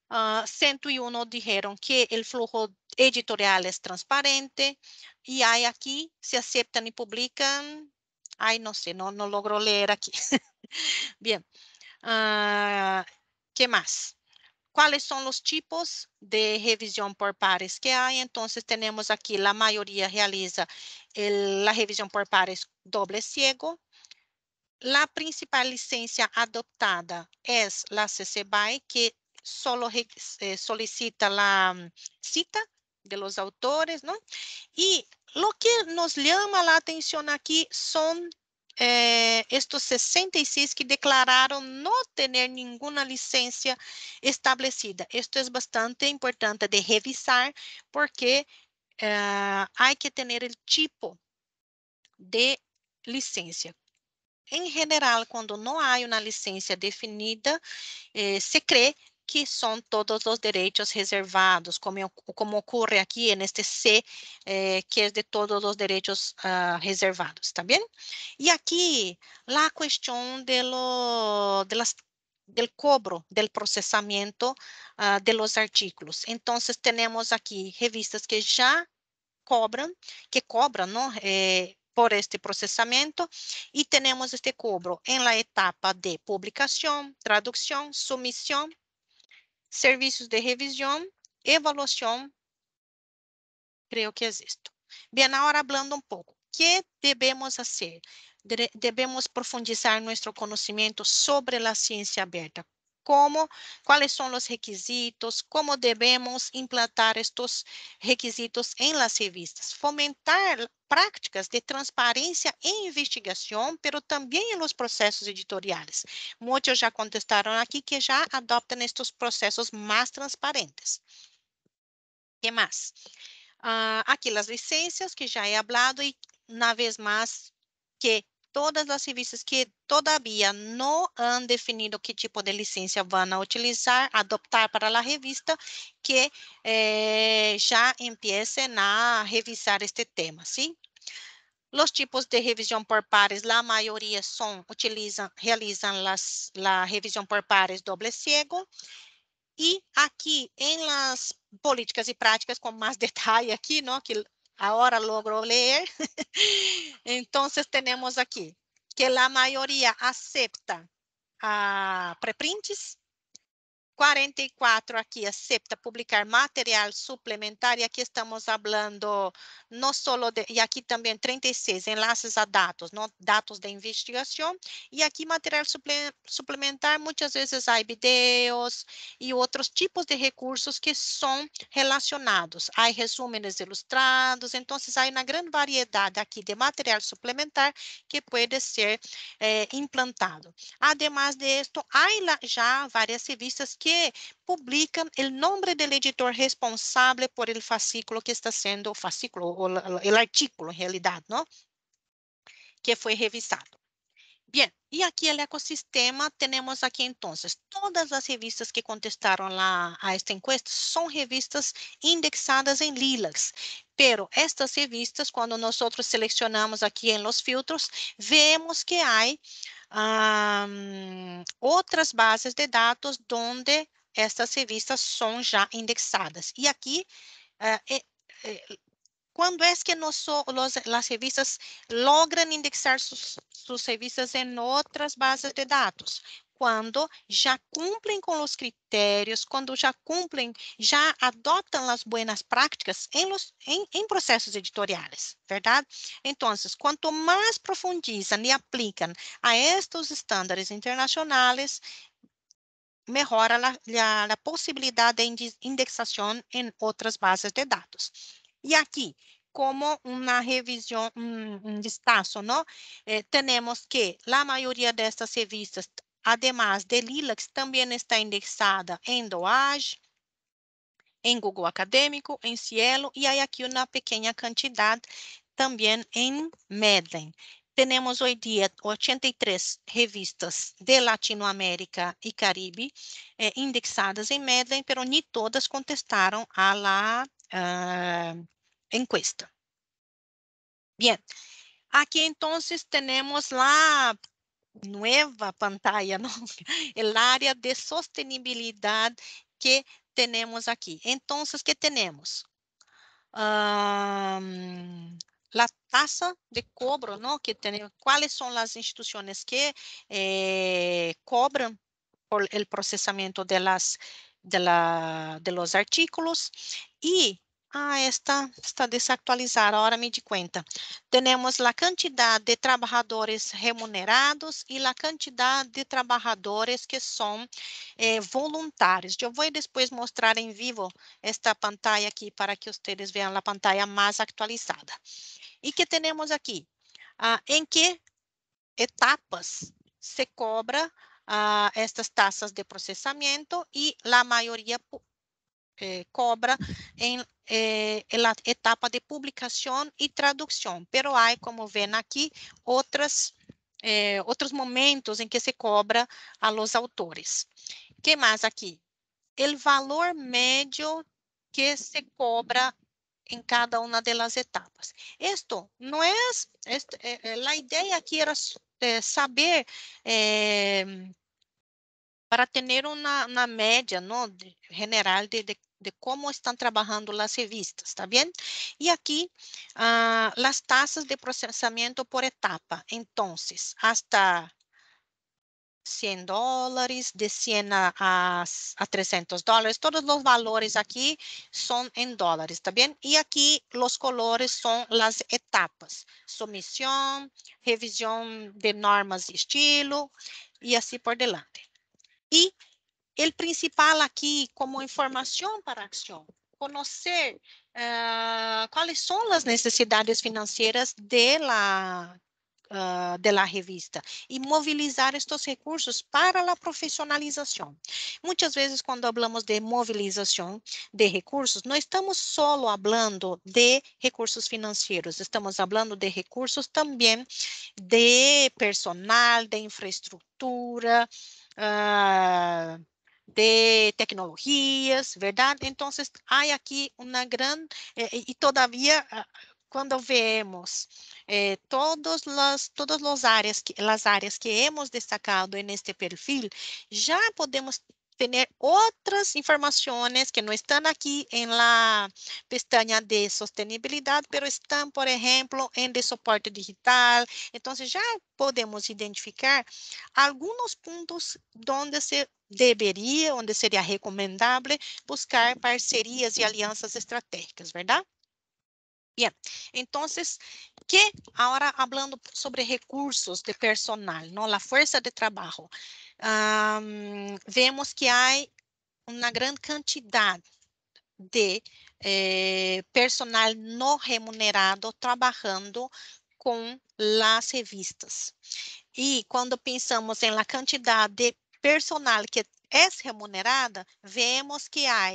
Uh, ah, 101 dijeron que o flujo editorial é transparente e aí aqui se aceitam e publicam. ai, não sei, não, não logro leer aqui. bem, uh, ah, que mais? Quais são os tipos de revisão por pares que Então, Entonces temos aqui, a maioria realiza a revisão por pares doble ciego. A principal licença adoptada é a CC BY que só eh, solicita a mm, cita de los autores, não? E o que nos llama a atenção aqui são eh, estos 66 que declararam não ter nenhuma licença estabelecida. Esto es bastante importante de revisar porque há eh, que ter o tipo de licença. Em geral, quando não há uma licença definida, eh, se crê que são todos os direitos reservados, como, como ocorre aqui neste C, eh, que é de todos os direitos uh, ah, reservados, está bem? E aqui, a questão de, lo, de las del cobro del processamento uh, ah, de los artículos. Então, temos aqui revistas que já cobram, que cobram ¿no? Eh, por este processamento e temos este cobro em la etapa de publicação, tradução, submissão serviços de revisão, evaluación, creio que es Bem, Bien, ahora hablando um pouco, o que devemos fazer? debemos profundizar nosso conhecimento sobre a ciência aberta como, quais são os requisitos, como devemos implantar estes requisitos em las revistas, fomentar práticas de transparência e investigação, pero também nos processos editoriais. Muitos já contestaram aqui que já adoptam estes processos mais transparentes. Ah, que mais? Uh, aqui as licenças que já é hablado e, na vez mais, que todas as revistas que, todavía, não han definido que tipo de licença van a utilizar, adoptar para a revista, que eh, ya empiecen a revisar este tema, sim os tipos de revisão por pares, a maioria são utilizam realizam las, la revisão por pares doble ciego. E aqui, em las políticas e práticas, com mais detalhe aqui, não, que ahora logro leer. Entonces tenemos aquí que la mayoría acepta a preprints 44 aqui acepta publicar material suplementar e aqui estamos falando não só de, e aqui também 36 enlaces a dados, não, dados de investigação e aqui material suple, suplementar muitas vezes há vídeos e outros tipos de recursos que são relacionados, há resúmenes ilustrados, então há uma grande variedade aqui de material suplementar que pode ser eh, implantado. Ademais de esto, há já várias revistas que publican el nombre del editor responsable por el fascículo que está siendo, fascículo, o el artículo en realidad, ¿no? Que fue revisado. Bien, E aqui o ecossistema temos aqui então todas as revistas que contestaram lá a esta encuesta são revistas indexadas em Lilacs. Pero estas revistas, quando nós selecionamos aqui em los filtros, vemos que há um, outras bases de dados onde estas revistas são já indexadas. E aqui uh, eh, eh, eh quando é que nos, as revistas logram indexar suas revistas em outras bases de dados? quando já cumprem com os critérios, quando já cumprem, já adotam as boas práticas em, los, em, em, processos editoriais, verdade? Então, quanto mais profundizam e aplicam a estes estándares internacionais, melhora a possibilidade de indexação em outras bases de dados e aqui como uma revisão um, un é, temos Eh, que a maioria dessas revistas, además de Lilax, também está indexada em DOAGE, em Google Acadêmico, em Cielo, e aí aqui uma pequena quantidade também em Medline. Temos hoje dia 83 revistas de Latinoamérica e Caribe eh, indexadas em Medline, mas nem todas contestaram a la uh, encuesta. Bien, aquí entonces tenemos la nueva pantalla, ¿no? El área de sostenibilidad que tenemos aquí. Entonces, ¿qué tenemos? la tasa de cobro, ¿no? Que tenemos, ¿Cuáles son las instituciones que eh, cobran por el procesamiento de, las, de, la, de los artículos? Y Ah, esta está desactualizada, agora me de conta. Temos a quantidade de trabalhadores remunerados e a quantidade de trabalhadores que são eh, voluntários. Eu vou depois mostrar em vivo esta pantalla aqui para que vocês vejam a pantalla mais atualizada. E que temos aqui? Ah, em que etapas se cobra ah, estas taxas de processamento e a maioria eh, cobra em eh, etapa de publicação e tradução, pero há, como ven aqui, outras, eh, outros momentos em que se cobra a los autores. que mais aqui? O valor médio que se cobra em cada uma das etapas. Isto não é, eh, a ideia aqui era saber para ter uma, uma média, não, general de, de de como estão trabalhando as revistas, ¿está bem? E aqui uh, ah, las tasas de processamento por etapa. Então, até 100 dólares, de 100 a, a, a 300 dólares, todos os valores aqui são em dólares, ¿está bem? E aqui os colores são as etapas, submissão, revisão de normas de estilo e assim por delante. E o principal aqui como uhum. informação para a ação, conhecer uh, ah, quais são as necessidades financeiras de la Uh, de la revista e mobilizar estes recursos para a profissionalização. Muitas vezes, quando falamos de mobilização de recursos, não estamos só falando de recursos financeiros, estamos falando de recursos também de personal, de infraestrutura. Uh, ah, de tecnologias, verdade? Então, há aqui uma grande... e eh, eh, todavia, quando ah, vemos eh, todas as todas as áreas que las áreas que hemos destacado em este perfil, já podemos tener outras informações que não estão aqui em la pestaña de sostenibilidad, pero están, por exemplo en de soporte digital. Entonces ya podemos identificar algunos puntos donde se deveria, onde seria recomendável buscar parcerias e alianças estratégicas, verdade? Bien, entonces, que agora, falando sobre recursos de personal, ¿no? La fuerza de trabajo um, vemos que há uma grande quantidade de eh, personal não remunerado trabalhando com as revistas. E quando pensamos em la quantidade de personal que é remunerada, vemos que há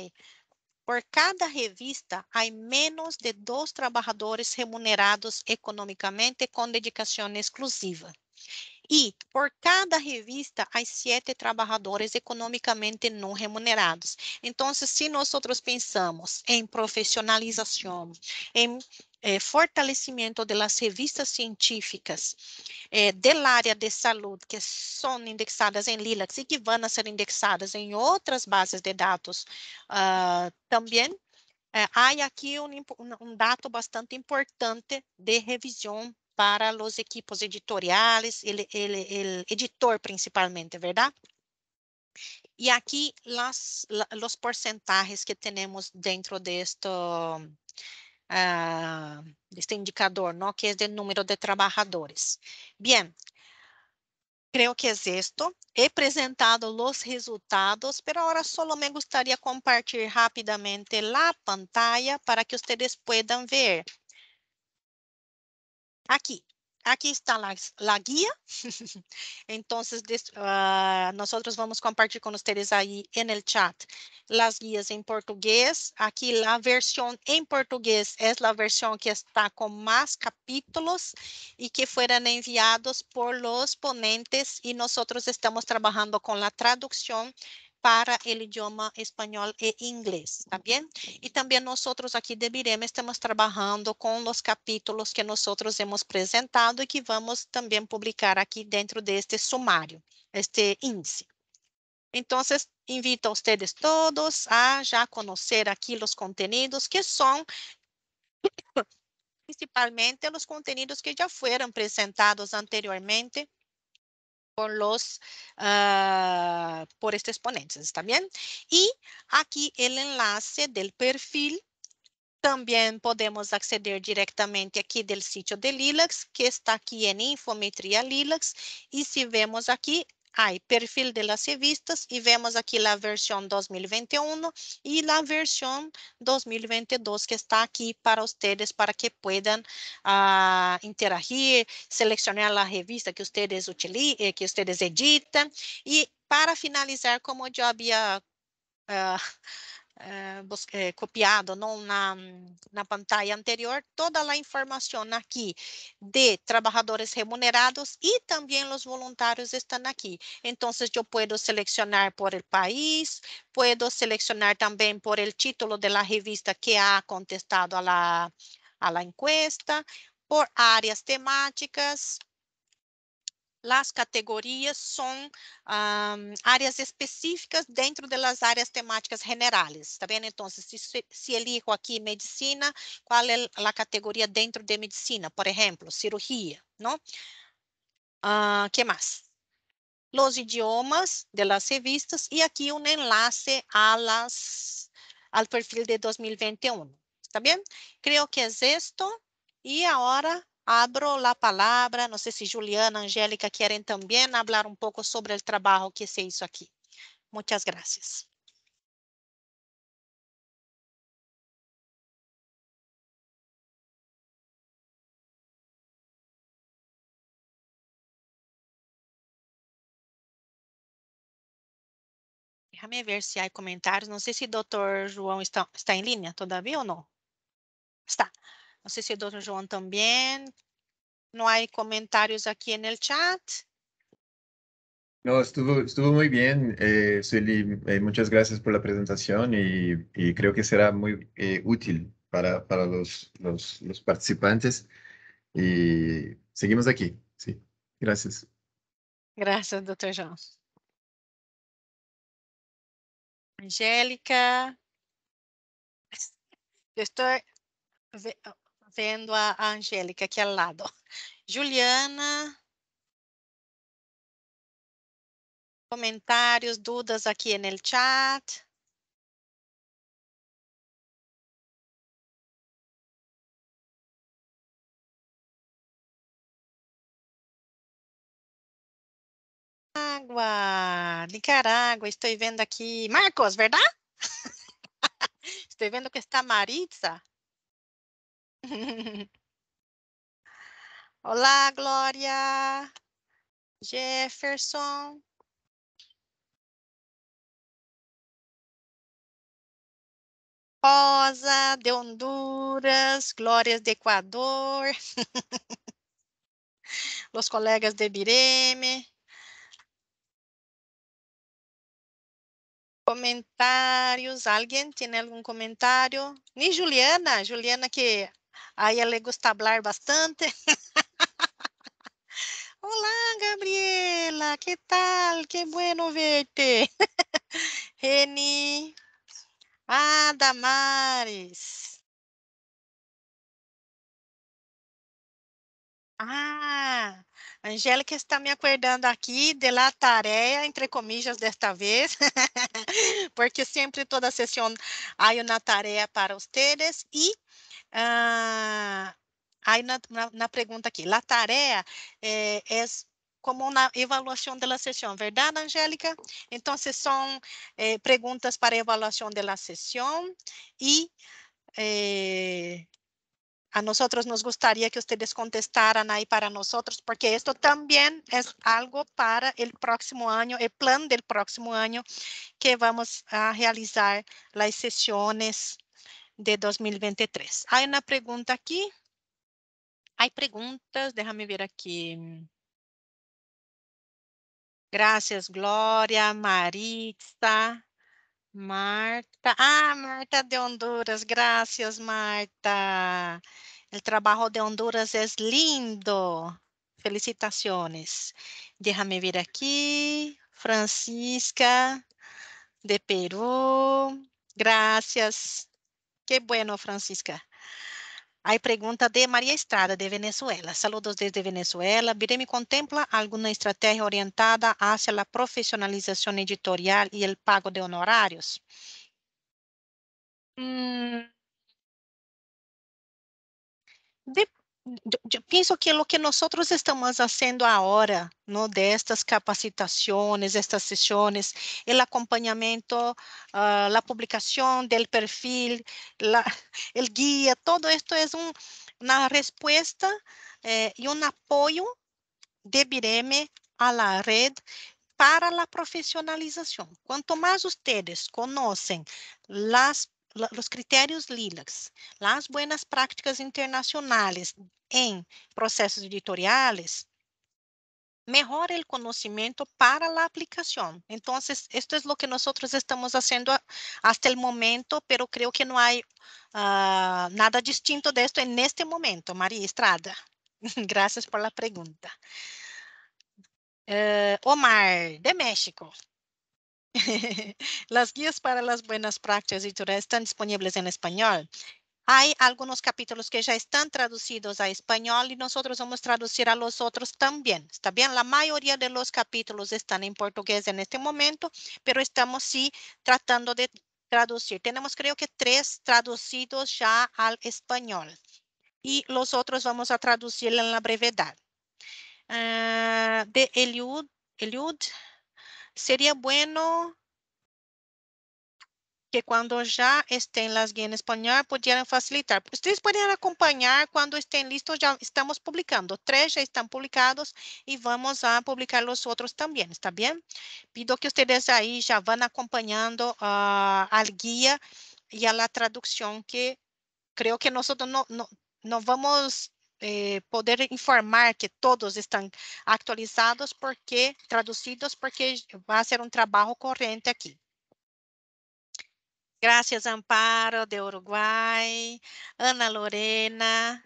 por cada revista, há menos de dois trabalhadores remunerados economicamente com dedicação exclusiva. E, por cada revista, há sete trabalhadores economicamente não remunerados. Então, se nós pensamos em profissionalização, em eh, fortalecimento das revistas científicas eh, da área de saúde, que são indexadas em Lilacs e que vão ser indexadas em outras bases de dados uh, também, eh, há aqui um, um dado bastante importante de revisão para os equipos editoriais, o editor principalmente, verdade. E aqui, las, porcentagens que temos dentro deste, ah, uh, indicador, ¿no? que é o número de trabalhadores. Bem, creio que é es isto. He apresentado os resultados, mas agora só me gostaria compartilhar rapidamente a pantalla para que vocês possam ver. Aqui, aqui está a guia. Então, Entonces, uh, vamos compartilhar com vocês aí, no chat as guias em português. Aqui, a versão em português é a versão que está com mais capítulos e que foram enviados por los ponentes e nós estamos trabalhando com a tradução para o idioma espanhol e inglês, tá bem? E também nós outros aqui de Birema estamos trabalhando com os capítulos que nós outros hemos apresentado e que vamos também publicar aqui dentro deste sumário, este índice. Então, invito a vocês todos a já conhecer aqui os conteúdos que são principalmente os conteúdos que já foram apresentados anteriormente los, ah, por estos ponentes, también Y aquí el enlace del perfil también podemos acceder directamente aquí del sitio de Lilacs, que está aquí en infometría Lilacs, y si vemos aquí Aí, perfil de las revistas, e vemos aqui a versão 2021 e a versão 2022 que está aqui para vocês, para que puedan uh, interagir, selecionar a revista que vocês utilizam, eh, que vocês editam. E para finalizar, como eu havia uh, ah, eh, eh, copiado não na, na pantalla anterior toda a informação aqui de trabalhadores remunerados e também os voluntários estão aqui. Então, eu posso selecionar por el país, posso selecionar também por el título de la revista que ha contestado a la, a la encuesta, por áreas temáticas, as categorias são um, ah, áreas específicas dentro das áreas temáticas generais, está vendo? Então, se, se elijo aqui medicina, qual é a categoria dentro de medicina? Por exemplo, cirurgia, não? Uh, que mais? Os idiomas das revistas e aqui um enlace las, ao perfil de 2021, está bem? Creio que é es isto. E agora Abro a palavra. Não sei se Juliana, Angélica querem também falar um pouco sobre o trabalho que se hizo aqui. Muchas gracias. Déjame ver se há comentários. Não sei se o doutor João está, está em linha todavia ou não. Está. No sé si el doctor Joan también. ¿No hay comentarios aquí en el chat? No, estuvo, estuvo muy bien, eh, eh, muchas gracias por la presentación y, creo que será muy eh, útil para, para los, los, participantes. Y seguimos aquí. Sí, gracias. Gracias, doctor João. Angélica. Yo estoy vendo a, Angélica aqui ao lado. Juliana, comentários, dúvidas aqui no chat. Água, Nicarágua, estou vendo aqui. Marcos, verdade? estou vendo que está Maritza. Olá, Glória. Jefferson. Rosa de Honduras, Glórias de Equador, os colegas de Bireme. comentários, alguém tem algum comentário? Nem Juliana, Juliana que Aí ela ele gusta falar bastante. Olá, Gabriela, que tal? Que bueno verte. Reni. Ah, Damares. Ah, Angélica está me acordando aqui de la tarefa, entre comillas, desta vez, porque sempre toda sessão há uma tarefa para vocês e ah, aí na, na, na, pergunta aqui, la tarea eh, é, é como na avaliação da sessão, verdade, Angélica? Então, são eh, perguntas para avaliação da sessão e eh, a nós nos gostaria que vocês contestaram aí para nós, porque isso também é algo para o próximo ano, o plano do próximo ano, que vamos a realizar as sessões de 2023. Há uma pergunta aqui, Há perguntas, deixa-me ver aqui. Graças, Glória, Maritza, Marta. Ah, Marta de Honduras, graças, Marta. O trabalho de Honduras é lindo. Felicitações. Déjame ver aqui. Francisca, de Peru. Graças. Que bueno, Francisca. Hay pregunta de María Estrada, de Venezuela. Saludos desde Venezuela. Biremi, ¿contempla alguna estrategia orientada hacia la profesionalización editorial y el pago de honorarios? Mm penso que o que nós estamos fazendo agora, ¿no? De estas capacitaciones, estas sessões, o acompanhamento, uh, ah, la publicación perfil, o guia, todo esto é un, una respuesta eh, y de Bireme a la red para a profissionalização. Quanto mais vocês conhecem as los criterios LILACs, las buenas prácticas internacionales en procesos editoriales, mejora el conocimiento para la aplicación. Entonces, esto es lo que nosotros estamos haciendo hasta el momento, pero creo que no hay uh, nada distinto de esto en este momento, María Estrada. Gracias por la pregunta. Uh, Omar, de México. Las guías para las buenas prácticas todo están disponibles en español. Hay algunos capítulos que ya están traducidos a español y nosotros vamos a traducir a los otros también. Está bien, la mayoría de los capítulos están en portugués en este momento, pero estamos sí tratando de traducir. Tenemos creo que tres traducidos ya al español y los otros vamos a traducir en la brevedad. Ah, de Eliud, Eliud Sería bueno que cuando ya estén las guías en español pudieran facilitar. Ustedes pueden acompañar cuando estén listos, ya estamos publicando. Tres ya están publicados y vamos a publicar los otros también, ¿está bien? Pido que ustedes ahí ya van acompañando al guía y a la traducción que creo que nosotros no, no, no vamos Eh, poder informar que todos estão atualizados porque traduzidos porque vai ser um trabalho corrente aqui. Graças Amparo de Uruguai, Ana Lorena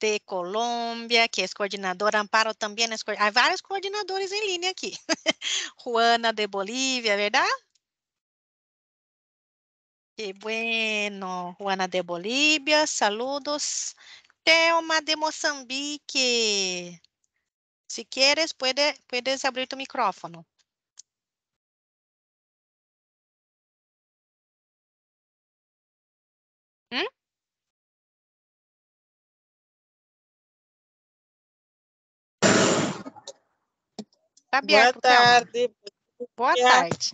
de Colômbia, que é coordenadora, Amparo também é coordenadora. há vários coordenadores em linha aqui. Juana de Bolívia, verdade? Que bueno, Juana de Bolívia, saludos. Thelma de Moçambique. Se queres, pode, abrir o micrófono. ¿Mm? Tá aberto, Boa tarde. Boa tarde.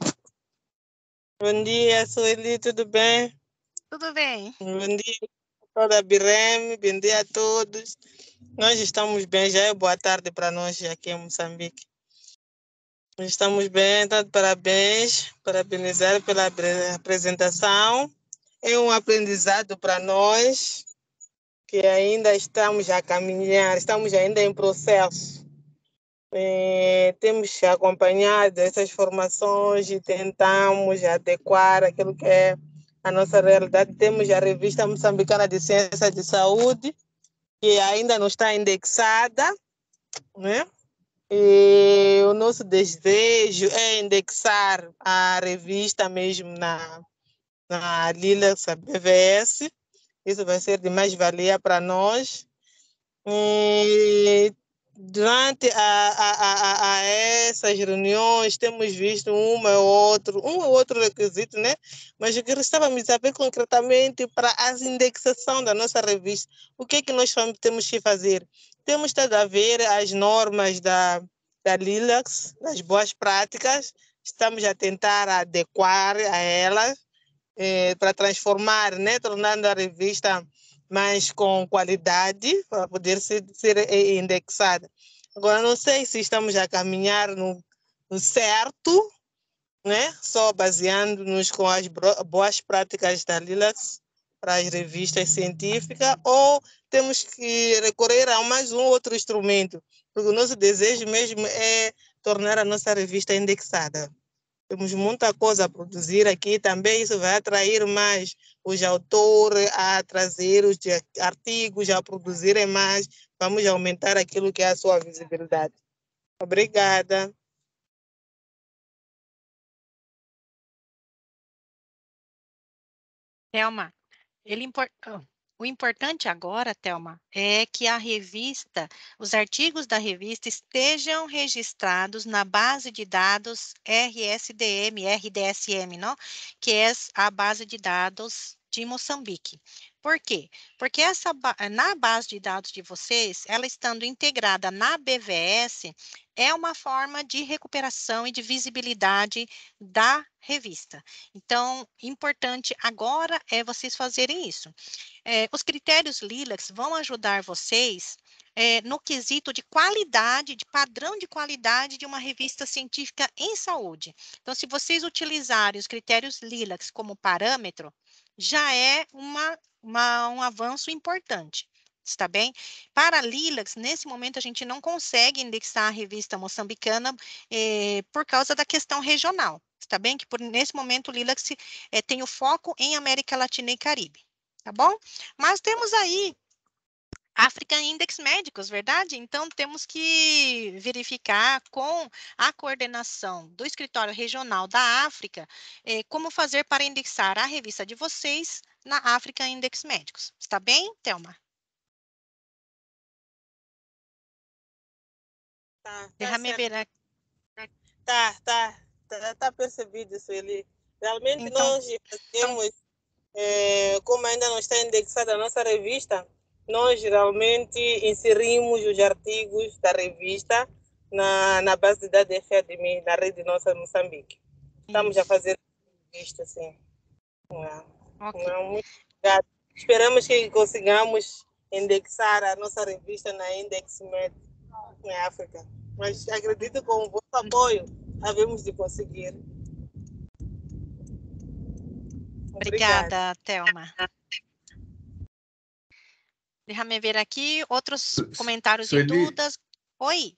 Bom dia, Sueli, tudo bem? Tudo bem. Bom dia, toda a Birem, bom dia a todos. Nós estamos bem, já é boa tarde para nós aqui em Moçambique. Estamos bem, então parabéns, parabenizar pela apresentação. É um aprendizado para nós que ainda estamos a caminhar, estamos ainda em processo. É, temos acompanhado essas formações e tentamos adequar aquilo que é a nossa realidade. Temos a revista moçambicana de ciência de saúde, que ainda não está indexada, né? E o nosso desejo é indexar a revista mesmo na, na lila BVS. Isso vai ser de mais-valia para nós. E durante a, a, a, a, essas reuniões temos visto um ou outro, um ou outro requisito, né? Mas o que restava-me saber concretamente para a indexação da nossa revista, o que é que nós temos que fazer? Temos estado a ver as normas da, da LILAX, as boas práticas, estamos a tentar adequar a elas eh, para transformar, né? Tornando a revista mas com qualidade para poder ser, ser eh, indexada. Agora, não sei se estamos a caminhar no, no certo, né? só baseando-nos com as boas práticas da LILAS para as revistas científicas, ou temos que recorrer a mais um outro instrumento, porque o nosso desejo mesmo é tornar a nossa revista indexada temos muita coisa a produzir aqui, também isso vai atrair mais os autores a trazer os artigos, a produzirem mais, vamos aumentar aquilo que é a sua visibilidade. Obrigada. Thelma, ele importa. Oh. O importante agora, Thelma, é que a revista, os artigos da revista estejam registrados na base de dados RSDM, RDSM, não? que é a base de dados de Moçambique. Por quê? Porque essa, na base de dados de vocês, ela estando integrada na BVS, é uma forma de recuperação e de visibilidade da revista. Então, importante agora é vocês fazerem isso. É, os critérios LILACs vão ajudar vocês é, no quesito de qualidade, de padrão de qualidade de uma revista científica em saúde. Então, se vocês utilizarem os critérios LILACs como parâmetro, já é uma, uma um avanço importante está bem? Para Lilacs, nesse momento a gente não consegue indexar a revista moçambicana eh, por causa da questão regional, está bem? Que por, nesse momento Lilacs eh, tem o foco em América Latina e Caribe, tá bom? Mas temos aí África Index Médicos, verdade? Então, temos que verificar com a coordenação do Escritório Regional da África eh, como fazer para indexar a revista de vocês na África Index Médicos. Está bem, Thelma? Tá, tá ver aqui. Tá, tá, tá, tá percebido, Sueli. Realmente então, nós fazemos, então é, como ainda não está indexada a nossa revista, nós geralmente inserimos os artigos da revista na, na base de dados FADMI, na rede nossa de Moçambique. Estamos isso. a fazer revista, sim. É? okay. não, é muito obrigado. Esperamos que consigamos indexar a nossa revista na IndexMed em África, mas acredito que com o vosso apoio havemos de conseguir. Obrigada, Thelma. Deixa-me ver aqui outros comentários e dúvidas. Oi.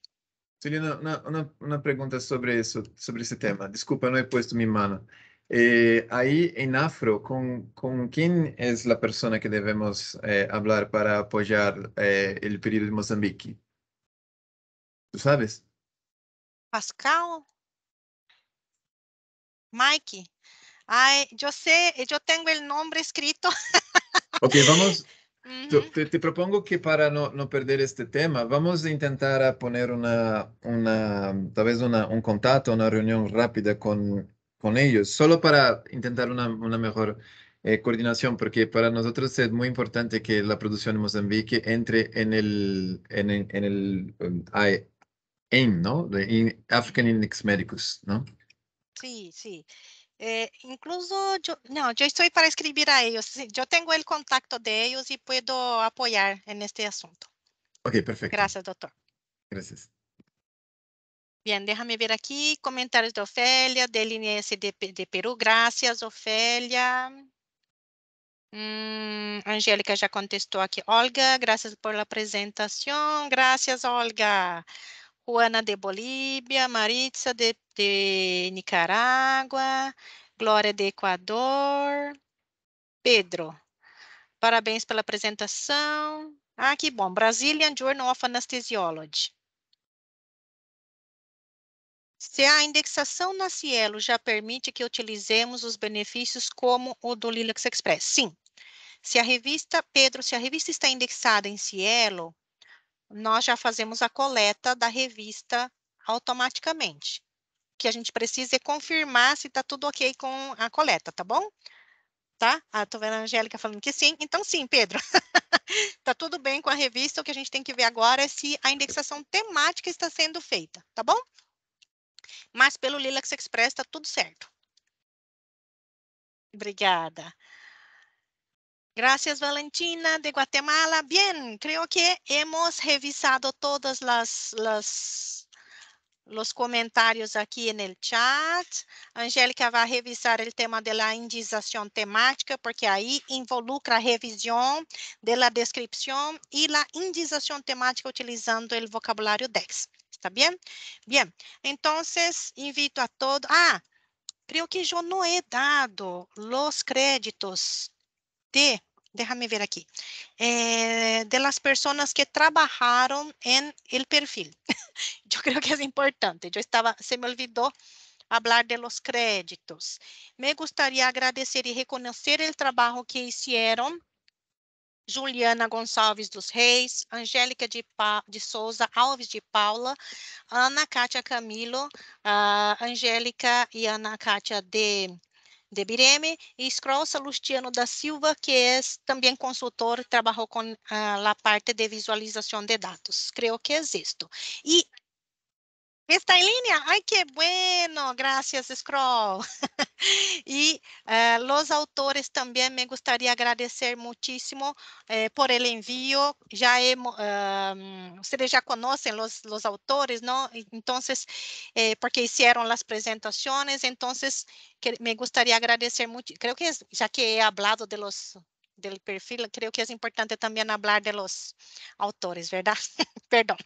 Celina, na, na, pergunta sobre isso, sobre esse tema. Desculpa, não he é posto minha mano. É, aí em Afro, com, com quem é a pessoa que devemos eh, falar para apoiar eh, o período de Moçambique? ¿Tú sabes? Pascal. Mikey. Ay, yo sé, eh, yo tengo el nombre escrito. Ok, vamos. te, propongo que para no, no, perder este tema, vamos a intentar a poner una, una, mm, tal vez un contacto, una reunión rápida con, con ellos, solo para intentar una, una mejor eh, coordinación, porque para nosotros es muy importante que la producción de Mozambique entre en el, en, el em, en ¿no? De African Index Medicus, ¿no? Sí, sí. Eh, incluso yo, no, yo estoy para escribir a ellos. Yo tengo el contacto de ellos y puedo apoyar en este asunto. Ok, perfecto. Gracias, doctor. Gracias. Bien, déjame ver aquí comentarios de Ofelia, del INS de, Perú. Gracias, Ofelia. Mm, Angélica ya contestó aquí. Olga, gracias por la presentación. Gracias, Olga. Juana de Bolívia, Maritza de, de Nicarágua, Glória de Equador, Pedro. Parabéns pela apresentação. Ah, que bom. Brazilian Journal of Anesthesiology. Se a indexação na Cielo já permite que utilizemos os benefícios como o do Linux Express? Sim. Se a revista, Pedro, se a revista está indexada em Cielo, nós já fazemos a coleta da revista automaticamente. O que a gente precisa é confirmar se está tudo ok com a coleta, tá bom? Tá? Ah, tô vendo a Angélica falando que sim. Então, sim, Pedro. tá tudo bem com a revista. O que a gente tem que ver agora é se a indexação temática está sendo feita, tá bom? Mas pelo Lilacs Express está tudo certo. Obrigada. Gracias, Valentina, de Guatemala. Bien, creo que hemos revisado todos las, las, los comentarios aquí en el chat. Angélica va a revisar el tema de la indización temática, porque ahí involucra revisión de la descripción y la indización temática utilizando el vocabulario DEX. ¿Está bien? Bien, entonces invito a todos. Ah, creo que yo no he dado los créditos de déjame ver aquí, eh, de las personas que trabajaron en el perfil. Yo creo que es importante. Yo estaba, se me olvidó hablar de los créditos. Me gustaría agradecer y reconocer el trabajo que hicieron Juliana Gonçalves dos Reis, Angélica de, de Souza Alves de Paula, Ana Cátia Camilo, uh, Angélica e Ana Cátia de de Bireme, e Scrolsa Luciano da Silva, que é também consultor, trabalhou com ah, a parte de visualização de dados. Creio que é isto. E Está em linha, Ai, que bueno, gracias, Scroll. e uh, os autores também me gostaria agradecer muitíssimo eh, por ele envio. Já um, vocês já conhecem os, os autores, não? Então, eh, porque fizeram as apresentações, então me gostaria agradecer muito. Creio que já que he hablado de los del perfil, creo que es importante también hablar de los autores, ¿verdad? Perdón.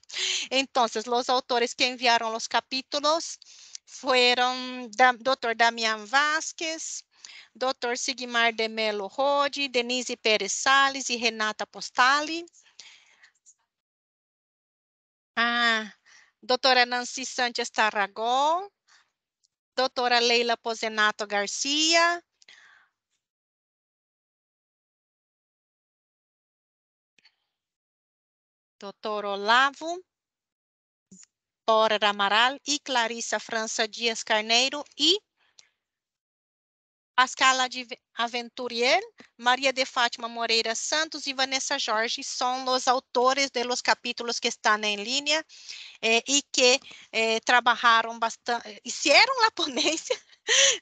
Entonces, los autores que enviaron los capítulos fueron dr doctor Damián Vázquez, Dr. Sigmar de Melo rodi Denise Pérez Sales e Renata Postali. Ah, doutora Nancy sánchez Tarragol, doutora Leila Pozenato Garcia, doutor Olavo Bora Amaral e Clarissa França Dias Carneiro e Pascala de Aventurier, Maria de Fátima Moreira Santos e Vanessa Jorge são os autores dos capítulos que estão em linha eh, e que eh, trabalharam bastante, eh, fizeram a ponência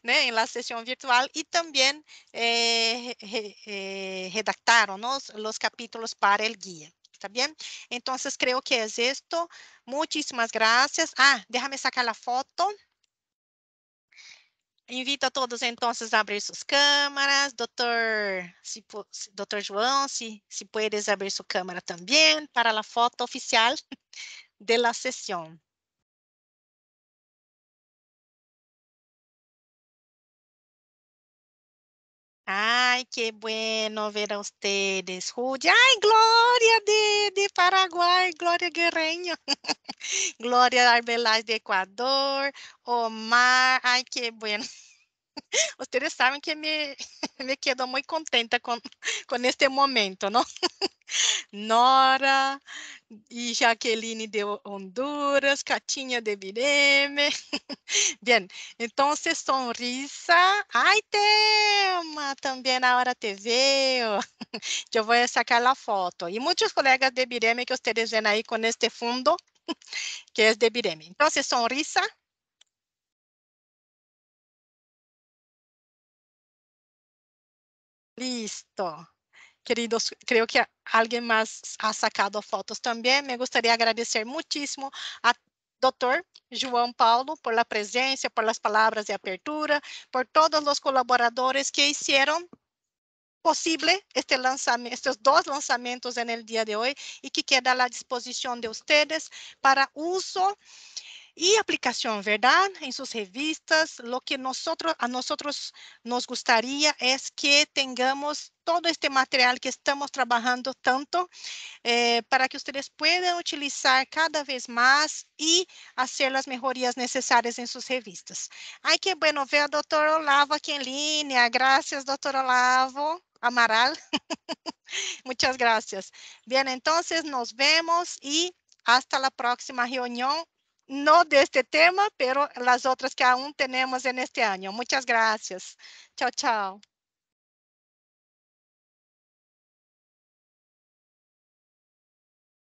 né, em la sessão virtual e também eh, eh redactaram né, os capítulos para o guia. ¿Está bien? Entonces creo que es esto. Muchísimas gracias. Ah, déjame sacar la foto. Invito a todos entonces a abrir sus cámaras. Doctor, si, doctor João, si, si puedes abrir su cámara también para la foto oficial de la sesión. Ay, qué bueno ver a ustedes, Ay, Gloria de, Paraguay, Gloria Guerreño, Gloria Arbeláez de Ecuador, Omar, ay, qué bueno. Ustedes sabem que me, me quedo muito contenta com com este momento, não? Nora e Jaqueline de Honduras, Catinha de Vireme. então se sonrisa. Ai, tema! também na hora TV. Eu vou sacar a foto. e muitos colegas de Vireme que vocês veem aí com este fundo, que é de Vireme. Então, se sonrisa. Listo. Queridos, creo que alguien más ha sacado fotos también. Me gustaría agradecer muchísimo a Doutor João Paulo, por la presença por las palabras de apertura, por todos los colaboradores que hicieron posible este lanzamiento, estos dos lanzamientos en el día de hoy y que queda a la disposición de ustedes para uso e aplicação, verdade? Em suas revistas, o que nosotros, a nós nos gustaría es que tengamos todo este material que estamos trabalhando tanto eh, para que vocês possam utilizar cada vez mais e fazer as melhorias necessárias em suas revistas. Ai que bueno ver a doctor Olavo aqui em línea. Gracias, doctor Olavo. Amaral. Muchas gracias. Bien, entonces nos vemos y hasta la próxima reunión no de este tema, pero las otras que aún tenemos en este año. Muchas gracias. Chao, chao.